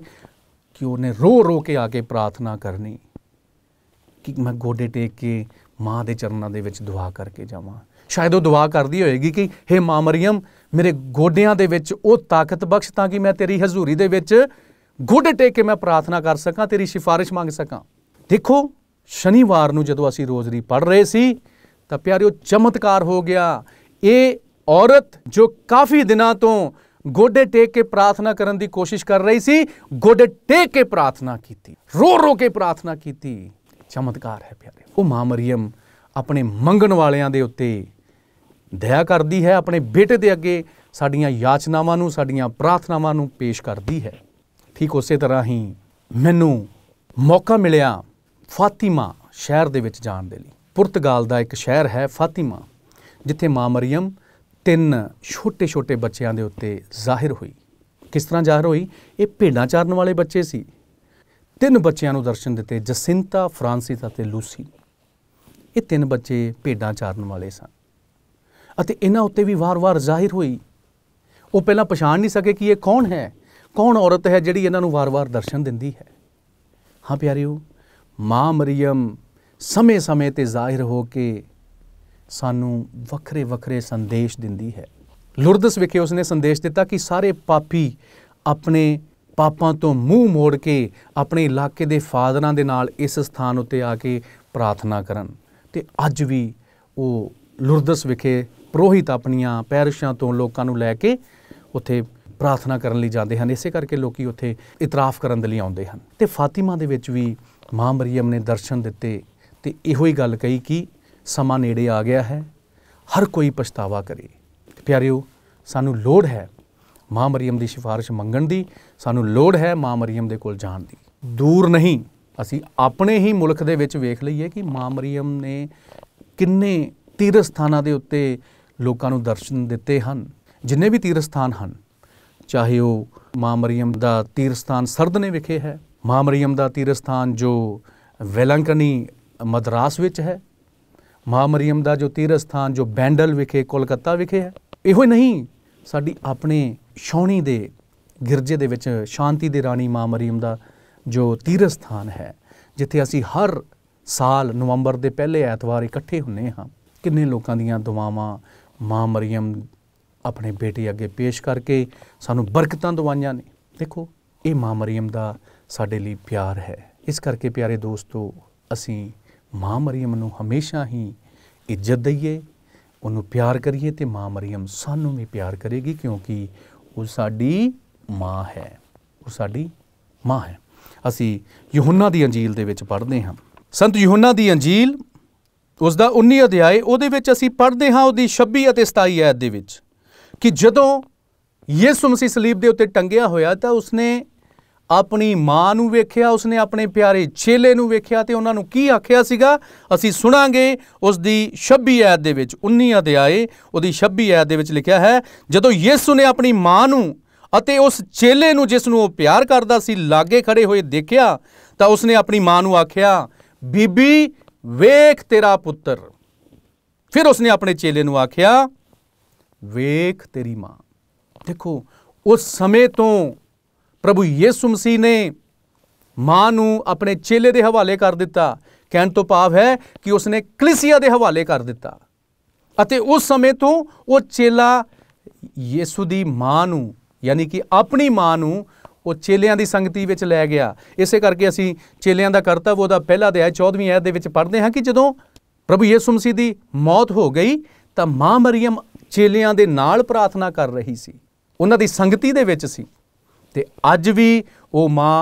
ਕਿ ਉਹਨੇ ਰੋ ਰੋ ਕੇ ਆ ਕੇ ਪ੍ਰਾਰਥਨਾ ਕਰਨੀ ਕਿ ਮੈਂ ਗੋਡੇ ਟੇਕ ਕੇ ਮਾਂ ਦੇ ਚਰਨਾਂ ਦੇ ਵਿੱਚ ਦੁਆ ਕਰਕੇ ਜਾਵਾਂ ਸ਼ਾਇਦ ਉਹ ਦੁਆ ਕਰਦੀ ਹੋਏਗੀ ਕਿ हे ਮਾਂ ਮਰੀਮ ਮੇਰੇ ਗੋਡਿਆਂ ਦੇ ਵਿੱਚ ਉਹ ਤਾਕਤ ਬਖਸ਼ ਤਾਂ ਕਿ ਮੈਂ ਤੇਰੀ ਹਜ਼ੂਰੀ ਦੇ ਵਿੱਚ ਗੁੱਡ ਟੇਕ ਕੇ ਮੈਂ ਪ੍ਰਾਰਥਨਾ ਕਰ ਸਕਾਂ ਤੇਰੀ ਸਿਫਾਰਿਸ਼ ਮੰਗ ਸਕਾਂ ਦੇਖੋ ਸ਼ਨੀਵਾਰ ਨੂੰ ਜਦੋਂ ਅਸੀਂ ਰੋਜ਼ਰੀ ਪੜ ਰਹੇ ਸੀ ਤਾਂ ਪਿਆਰਿਓ ਚਮਤਕਾਰ ਹੋ ਗਿਆ ਇਹ ਔਰਤ ਜੋ ਕਾਫੀ ਦਿਨਾਂ ਤੋਂ ਗੋਡੇ ਟੇਕ ਕੇ ਪ੍ਰਾਰਥਨਾ ਕਰਨ ਦੀ ਕੋਸ਼ਿਸ਼ ਕਰ ਰਹੀ ਸੀ ਗੋਡੇ ਟੇਕ ਕੇ ਪ੍ਰਾਰਥਨਾ ਕੀਤੀ ਰੋ ਰੋ ਕੇ ਪ੍ਰਾਰਥਨਾ ਕੀਤੀ ਚਮਤਕਾਰ ਹੈ ਪਿਆਰੇ ਉਹ ਮਾਂ ਮਰੀਮ ਆਪਣੇ ਮੰਗਣ ਵਾਲਿਆਂ ਦੇ ਉੱਤੇ ਦਇਆ ਕਰਦੀ ਹੈ ਆਪਣੇ ਬੇਟੇ ਦੇ ਅੱਗੇ ਸਾਡੀਆਂ ਯਾਚਨਾਵਾਂ ਨੂੰ ਸਾਡੀਆਂ ਪ੍ਰਾਰਥਨਾਵਾਂ ਨੂੰ ਪੇਸ਼ ਕਰਦੀ ਹੈ ਠੀਕ ਉਸੇ ਤਰ੍ਹਾਂ ਹੀ ਮੈਨੂੰ ਮੌਕਾ ਮਿਲਿਆ ਫਾਤਿਮਾ ਸ਼ਹਿਰ ਦੇ ਵਿੱਚ ਜਾਣ ਦੇ ਲਈ ਪੁਰਤਗਾਲ ਦਾ ਇੱਕ ਸ਼ਹਿਰ ਹੈ ਫਾਤਿਮਾ ਜਿੱਥੇ ਮਾਂ ਮਰੀਮ ਤਿੰਨ ਛੋਟੇ-ਛੋਟੇ ਬੱਚਿਆਂ ਦੇ ਉੱਤੇ ਜ਼ਾਹਿਰ ਹੋਈ ਕਿਸ ਤਰ੍ਹਾਂ ਜ਼ਾਹਿਰ ਹੋਈ ਇਹ ਭੇਡਾਂ ਚਾਰਨ ਵਾਲੇ ਬੱਚੇ ਸੀ ਤਿੰਨ ਬੱਚਿਆਂ ਨੂੰ ਦਰਸ਼ਨ ਦਿੱਤੇ ਜਸਿੰਤਾ ਫ੍ਰਾਂਸਿਸ ਅਤੇ ਲੂਸੀ ਇਹ ਤਿੰਨ ਬੱਚੇ ਭੇਡਾਂ ਚਾਰਨ ਵਾਲੇ ਸਨ ਅਤੇ ਇਹਨਾਂ ਉੱਤੇ ਵੀ ਵਾਰ-ਵਾਰ ਜ਼ਾਹਿਰ ਹੋਈ ਉਹ ਪਹਿਲਾਂ ਪਛਾਣ ਨਹੀਂ ਸਕੇ ਕਿ ਇਹ ਕੌਣ ਹੈ ਕੌਣ ਔਰਤ ਹੈ ਜਿਹੜੀ ਇਹਨਾਂ ਨੂੰ ਵਾਰ-ਵਾਰ ਦਰਸ਼ਨ ਦਿੰਦੀ ਹੈ ਹਾਂ ਪਿਆਰਿਓ ਮਾਂ ਮਰੀਮ ਸਮੇਂ-ਸਮੇਂ ਤੇ ਜ਼ਾਹਿਰ ਹੋ ਕੇ ਸਾਨੂੰ ਵੱਖਰੇ-ਵੱਖਰੇ ਸੰਦੇਸ਼ ਦਿੰਦੀ ਹੈ ਲੁਰਦਸ ਵਿਖੇ ਉਸਨੇ ਸੰਦੇਸ਼ ਦਿੱਤਾ ਕਿ ਸਾਰੇ ਪਾਪੀ ਆਪਣੇ ਪਾਪਾਂ ਤੋਂ ਮੂੰਹ ਮੋੜ ਕੇ ਆਪਣੇ ਇਲਾਕੇ ਦੇ ਫਾਦਰਾਂ ਦੇ ਨਾਲ ਇਸ ਸਥਾਨ ਉੱਤੇ ਆ ਕੇ ਪ੍ਰਾਰਥਨਾ ਕਰਨ ਤੇ ਅੱਜ ਵੀ ਉਹ ਲੁਰਦਸ ਵਿਖੇ ਪ੍ਰੋਹਿਤ ਆਪਣੀਆਂ ਪੈਰਿਸ਼ਾਂ ਤੋਂ ਲੋਕਾਂ ਨੂੰ ਲੈ ਕੇ ਉੱਥੇ ਪ੍ਰਾਰਥਨਾ ਕਰਨ ਲਈ ਜਾਂਦੇ ਹਨ ਇਸੇ ਕਰਕੇ ਲੋਕੀ ਉੱਥੇ ਇਤਰਾਫ ਕਰਨ ਦੇ ਲਈ ਆਉਂਦੇ ਹਨ ਤੇ ਫਾਤਿਮਾ ਦੇ ਵਿੱਚ ਵੀ ਮਾਂ ਮਰੀਮ ਨੇ ਦਰਸ਼ਨ ਦਿੱਤੇ ਤੇ ਇਹੋ ਹੀ ਗੱਲ ਕਹੀ ਕਿ ਸਮਾਂ ਨੇੜੇ ਆ ਗਿਆ ਹੈ ਹਰ ਕੋਈ ਪਛਤਾਵਾ ਕਰੇ ਪਿਆਰਿਓ ਸਾਨੂੰ ਲੋੜ ਹੈ ਮਾਂ ਮਰੀਮ ਦੀ ਸਿਫਾਰਿਸ਼ ਮੰਗਣ ਦੀ ਸਾਨੂੰ ਲੋੜ ਹੈ ਮਾਂ ਮਰੀਮ ਦੇ ਕੋਲ ਜਾਣ ਦੀ ਦੂਰ ਨਹੀਂ ਅਸੀਂ ਆਪਣੇ ਹੀ ਮੁਲਕ ਦੇ ਵਿੱਚ ਵੇਖ ਲਈਏ ਕਿ ਮਾਂ ਮਰੀਮ ਨੇ ਕਿੰਨੇ ਤੀਰਥ ਸਥਾਨਾਂ ਦੇ ਉੱਤੇ ਲੋਕਾਂ ਨੂੰ ਦਰਸ਼ਨ ਦਿੱਤੇ ਹਨ ਜਿੰਨੇ ਵੀ ਤੀਰਥ ਸਥਾਨ ਹਨ ਚਾਹੇ ਉਹ ਮਾਂ ਮਰੀਮ ਦਾ ਤੀਰਥ ਸਥਾਨ ਸਰਦਨੇ ਵਿਖੇ ਹੈ ਮਾਂ ਮਰੀਮ ਦਾ ਤੀਰਥ ਸਥਾਨ ਜੋ ਵੈਲੰਕਨੀ ਮਦਰਾਸ ਵਿੱਚ ਹੈ ਮਾਂ ਮਰੀਮ ਦਾ ਜੋ ਤੀਰਥ ਸਥਾਨ ਜੋ ਬੈਂਡਲ ਵਿਖੇ ਕੋਲਕਾਤਾ ਵਿਖੇ ਹੈ ਇਹੋ ਨਹੀਂ ਸਾਡੀ ਆਪਣੇ ਸ਼ੌਣੀ ਦੇ ਗਿਰਜੇ ਦੇ ਵਿੱਚ ਸ਼ਾਂਤੀ ਦੀ ਰਾਣੀ ਮਾਂ ਮਰੀਮ ਦਾ ਜੋ ਤੀਰਥ ਸਥਾਨ ਹੈ ਜਿੱਥੇ ਅਸੀਂ ਹਰ ਸਾਲ ਨਵੰਬਰ ਦੇ ਪਹਿਲੇ ਐਤਵਾਰ ਇਕੱਠੇ ਹੁੰਨੇ ਹਾਂ ਕਿੰਨੇ ਲੋਕਾਂ ਦੀਆਂ ਦੁਆਵਾਂ ਮਾਂ ਮਰੀਮ ਆਪਣੇ ਬੇਟੇ ਅੱਗੇ ਪੇਸ਼ ਕਰਕੇ ਸਾਨੂੰ ਬਰਕਤਾਂ ਦਵਾਈਆਂ ਨੇ ਦੇਖੋ ਇਹ ਮਾਂ ਮਰੀਮ ਦਾ ਸਾਡੇ ਲਈ ਪਿਆਰ ਹੈ ਇਸ ਕਰਕੇ ਪਿਆਰੇ ਦੋਸਤੋ ਅਸੀਂ ਮਾਂ ਮਰੀਮ ਨੂੰ ਹਮੇਸ਼ਾ ਹੀ ਇੱਜ਼ਤ ਦਈਏ ਉਹਨੂੰ ਪਿਆਰ ਕਰੀਏ ਤੇ ਮਾਂ ਮਰੀਮ ਸਾਨੂੰ ਵੀ ਪਿਆਰ ਕਰੇਗੀ ਕਿਉਂਕਿ ਉਹ ਸਾਡੀ ਮਾਂ ਹੈ ਉਹ ਸਾਡੀ ਮਾਂ ਹੈ ਅਸੀਂ ਯਹੋਨਾ ਦੀ ਅੰਜੀਲ ਦੇ ਵਿੱਚ ਪੜ੍ਹਦੇ ਹਾਂ ਸੰਤ ਯਹੋਨਾ ਦੀ ਅੰਜੀਲ ਉਸ ਦਾ 19 ਅਧਿਆਇ ਉਹਦੇ ਵਿੱਚ ਅਸੀਂ ਪੜ੍ਹਦੇ ਹਾਂ ਉਹਦੀ 26 ਅਤੇ 27 ਆਇਤ ਦੇ ਵਿੱਚ ਕਿ ਜਦੋਂ ਯਿਸੂ ਮਸੀਹ ਸਲੀਬ ਦੇ ਉੱਤੇ ਟੰਗਿਆ ਹੋਇਆ ਤਾਂ ਉਸਨੇ ਆਪਣੀ ਮਾਂ ਨੂੰ ਵੇਖਿਆ ਉਸਨੇ ਆਪਣੇ ਪਿਆਰੇ ਛੇਲੇ ਨੂੰ ਵੇਖਿਆ ਤੇ ਉਹਨਾਂ ਨੂੰ ਕੀ ਆਖਿਆ ਸੀਗਾ ਅਸੀਂ ਸੁਣਾਂਗੇ ਉਸ ਦੀ 26 ਆਇਤ ਦੇ ਵਿੱਚ 19 ਅਧਿਆਏ ਉਹਦੀ 26 ਆਇਤ ਦੇ ਵਿੱਚ ਲਿਖਿਆ ਹੈ ਜਦੋਂ ਯਿਸੂ ਨੇ ਆਪਣੀ ਮਾਂ ਨੂੰ ਅਤੇ ਉਸ ਛੇਲੇ ਨੂੰ ਜਿਸ ਨੂੰ ਉਹ ਪਿਆਰ ਕਰਦਾ ਸੀ ਲਾਗੇ ਖੜੇ ਹੋਏ ਦੇਖਿਆ ਤਾਂ ਉਸਨੇ ਆਪਣੀ ਮਾਂ ਨੂੰ ਆਖਿਆ ਬੀਬੀ ਵੇਖ ਤੇਰਾ ਪੁੱਤਰ ਫਿਰ ਉਸਨੇ ਆਪਣੇ ਚੇਲੇ ਨੂੰ ਆਖਿਆ ਵੇਖ ਤੇਰੀ ਮਾਂ ਦੇਖੋ ਉਸ ਸਮੇਂ ਤੋਂ ਪ੍ਰਭੂ ਯਿਸੂ ਮਸੀਹ ਨੇ ਮਾਂ ਨੂੰ ਆਪਣੇ ਚੇਲੇ ਦੇ ਹਵਾਲੇ ਕਰ ਦਿੱਤਾ ਕਹਿਣ ਤੋਂ ਭਾਵ ਹੈ ਕਿ ਉਸਨੇ ਕਲੀਸਿਆ ਦੇ ਹਵਾਲੇ ਕਰ ਦਿੱਤਾ ਅਤੇ ਉਸ ਸਮੇਂ ਤੋਂ ਉਹ ਚੇਲਾ ਯਿਸੂ ਦੀ ਮਾਂ ਨੂੰ ਯਾਨੀ ਕਿ ਆਪਣੀ ਮਾਂ ਨੂੰ ਉਹ ਚੇਲਿਆਂ ਦੀ ਸੰਗਤੀ ਵਿੱਚ ਲੈ ਗਿਆ ਇਸੇ ਕਰਕੇ ਅਸੀਂ ਚੇਲਿਆਂ ਦਾ ਕਰਤਵ ਉਹਦਾ ਪਹਿਲਾ ਅਧਿਆਇ 14ਵੀਂ ਆਇਤ ਦੇ ਵਿੱਚ ਪੜ੍ਹਦੇ ਹਾਂ ਕਿ ਜਦੋਂ ਪ੍ਰਭੂ ਯਿਸੂ ਮਸੀਹ ਦੀ ਮੌਤ ਹੋ ਗਈ ਤਾਂ ਮਾਂ ਮਰੀਮ ਚੇਲਿਆਂ ਦੇ ਨਾਲ ਪ੍ਰਾਰਥਨਾ ਕਰ ਰਹੀ ਸੀ ਉਹਨਾਂ ਦੀ ਸੰਗਤੀ ਦੇ ਵਿੱਚ ਸੀ ਤੇ ਅੱਜ ਵੀ ਉਹ ਮਾਂ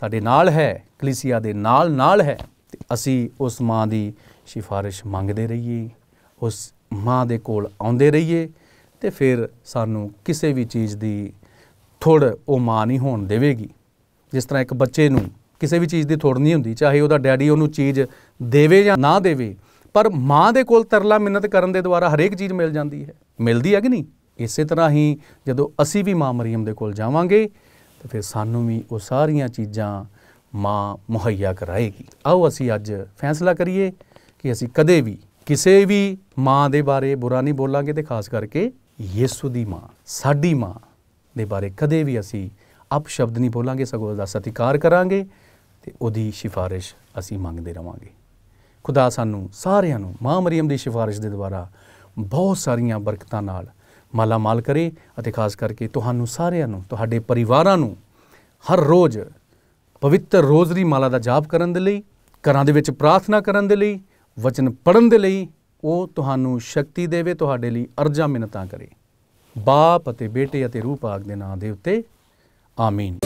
ਸਾਡੇ ਨਾਲ ਹੈ ਕਲੀਸਿਆ ਦੇ ਨਾਲ ਨਾਲ ਹੈ ਤੇ ਅਸੀਂ ਉਸ ਮਾਂ ਦੀ ਸਿਫਾਰਿਸ਼ ਮੰਗਦੇ ਰਹੀਏ ਉਸ ਮਾਂ ਦੇ ਕੋਲ ਆਉਂਦੇ ਰਹੀਏ ਤੇ ਫਿਰ ਸਾਨੂੰ ਕਿਸੇ ਵੀ ਚੀਜ਼ ਦੀ ਥੁੜ ਉਹ ਮਾਂ ਨਹੀਂ ਹੋਣ ਦੇਵੇਗੀ ਜਿਸ ਤਰ੍ਹਾਂ ਇੱਕ ਬੱਚੇ ਨੂੰ ਕਿਸੇ ਵੀ ਚੀਜ਼ ਦੀ ਥੋੜ ਨਹੀਂ ਹੁੰਦੀ ਚਾਹੇ ਉਹਦਾ ਡੈਡੀ ਉਹਨੂੰ ਚੀਜ਼ ਦੇਵੇ ਜਾਂ ਨਾ ਦੇਵੇ ਪਰ ਮਾਂ ਦੇ ਕੋਲ ਤਰਲਾ ਮਿੰਨਤ ਕਰਨ ਦੇ ਦੁਆਰਾ ਹਰੇਕ ਚੀਜ਼ ਮਿਲ ਜਾਂਦੀ ਹੈ ਮਿਲਦੀ ਹੈ ਕਿ ਨਹੀਂ ਇਸੇ ਤਰ੍ਹਾਂ ਹੀ ਜਦੋਂ ਅਸੀਂ ਵੀ ਮਾਂ ਮਰੀਮ ਦੇ ਕੋਲ ਜਾਵਾਂਗੇ ਤਾਂ ਫਿਰ ਸਾਨੂੰ ਵੀ ਉਹ ਸਾਰੀਆਂ ਚੀਜ਼ਾਂ ਮਾਂ ਮੁਹੱਈਆ ਕਰਾਏਗੀ ਆਓ ਅਸੀਂ ਅੱਜ ਫੈਸਲਾ ਕਰੀਏ ਕਿ ਅਸੀਂ ਕਦੇ ਵੀ ਕਿਸੇ ਵੀ ਮਾਂ ਦੇ ਬਾਰੇ ਬੁਰਾ ਨਹੀਂ ਬੋਲਾਂਗੇ ਤੇ ਖਾਸ ਕਰਕੇ ਯਿਸੂ ਦੀ ਮਾਂ ਸਾਡੀ ਮਾਂ ਦੇ ਬਾਰੇ ਕਦੇ ਵੀ ਅਸੀਂ ਅਪ ਸ਼ਬਦ ਨਹੀਂ ਬੋਲਾਂਗੇ ਸਗੋਂ ਉਹਦਾ ਸਤਿਕਾਰ ਕਰਾਂਗੇ ਤੇ ਉਹਦੀ ਸਿਫਾਰਿਸ਼ ਅਸੀਂ ਮੰਗਦੇ ਰਵਾਂਗੇ ਖੁਦਾ ਸਾਨੂੰ ਸਾਰਿਆਂ ਨੂੰ ਮਾਂ ਮਰੀਮ ਦੀ ਸਿਫਾਰਿਸ਼ ਦੇ ਦੁਆਰਾ ਬਹੁਤ ਸਾਰੀਆਂ ਬਰਕਤਾਂ ਨਾਲ ਮਾਲਾ ਮਾਲ ਕਰੇ ਅਤੇ ਖਾਸ ਕਰਕੇ ਤੁਹਾਨੂੰ ਸਾਰਿਆਂ ਨੂੰ ਤੁਹਾਡੇ ਪਰਿਵਾਰਾਂ ਨੂੰ ਹਰ ਰੋਜ਼ ਪਵਿੱਤਰ ਰੋਜ਼ਰੀ ਮਾਲਾ ਦਾ ਜਾਪ ਕਰਨ ਦੇ ਲਈ ਘਰਾਂ ਦੇ ਵਿੱਚ ਪ੍ਰਾਰਥਨਾ ਕਰਨ ਦੇ ਲਈ ਵਚਨ ਪੜਨ ਦੇ ਲਈ ਉਹ ਤੁਹਾਨੂੰ ਸ਼ਕਤੀ ਦੇਵੇ ਤੁਹਾਡੇ ਲਈ ਅਰਜ਼ਾ ਮਿੰਨਤਾਂ ਕਰੇ ਬਾਪ ਅਤੇ ਬੇਟੇ ਅਤੇ ਰੂਹ ਪਾਕ ਦੇ ਨਾਂ ਦੇ ਉੱਤੇ ਆਮੀਨ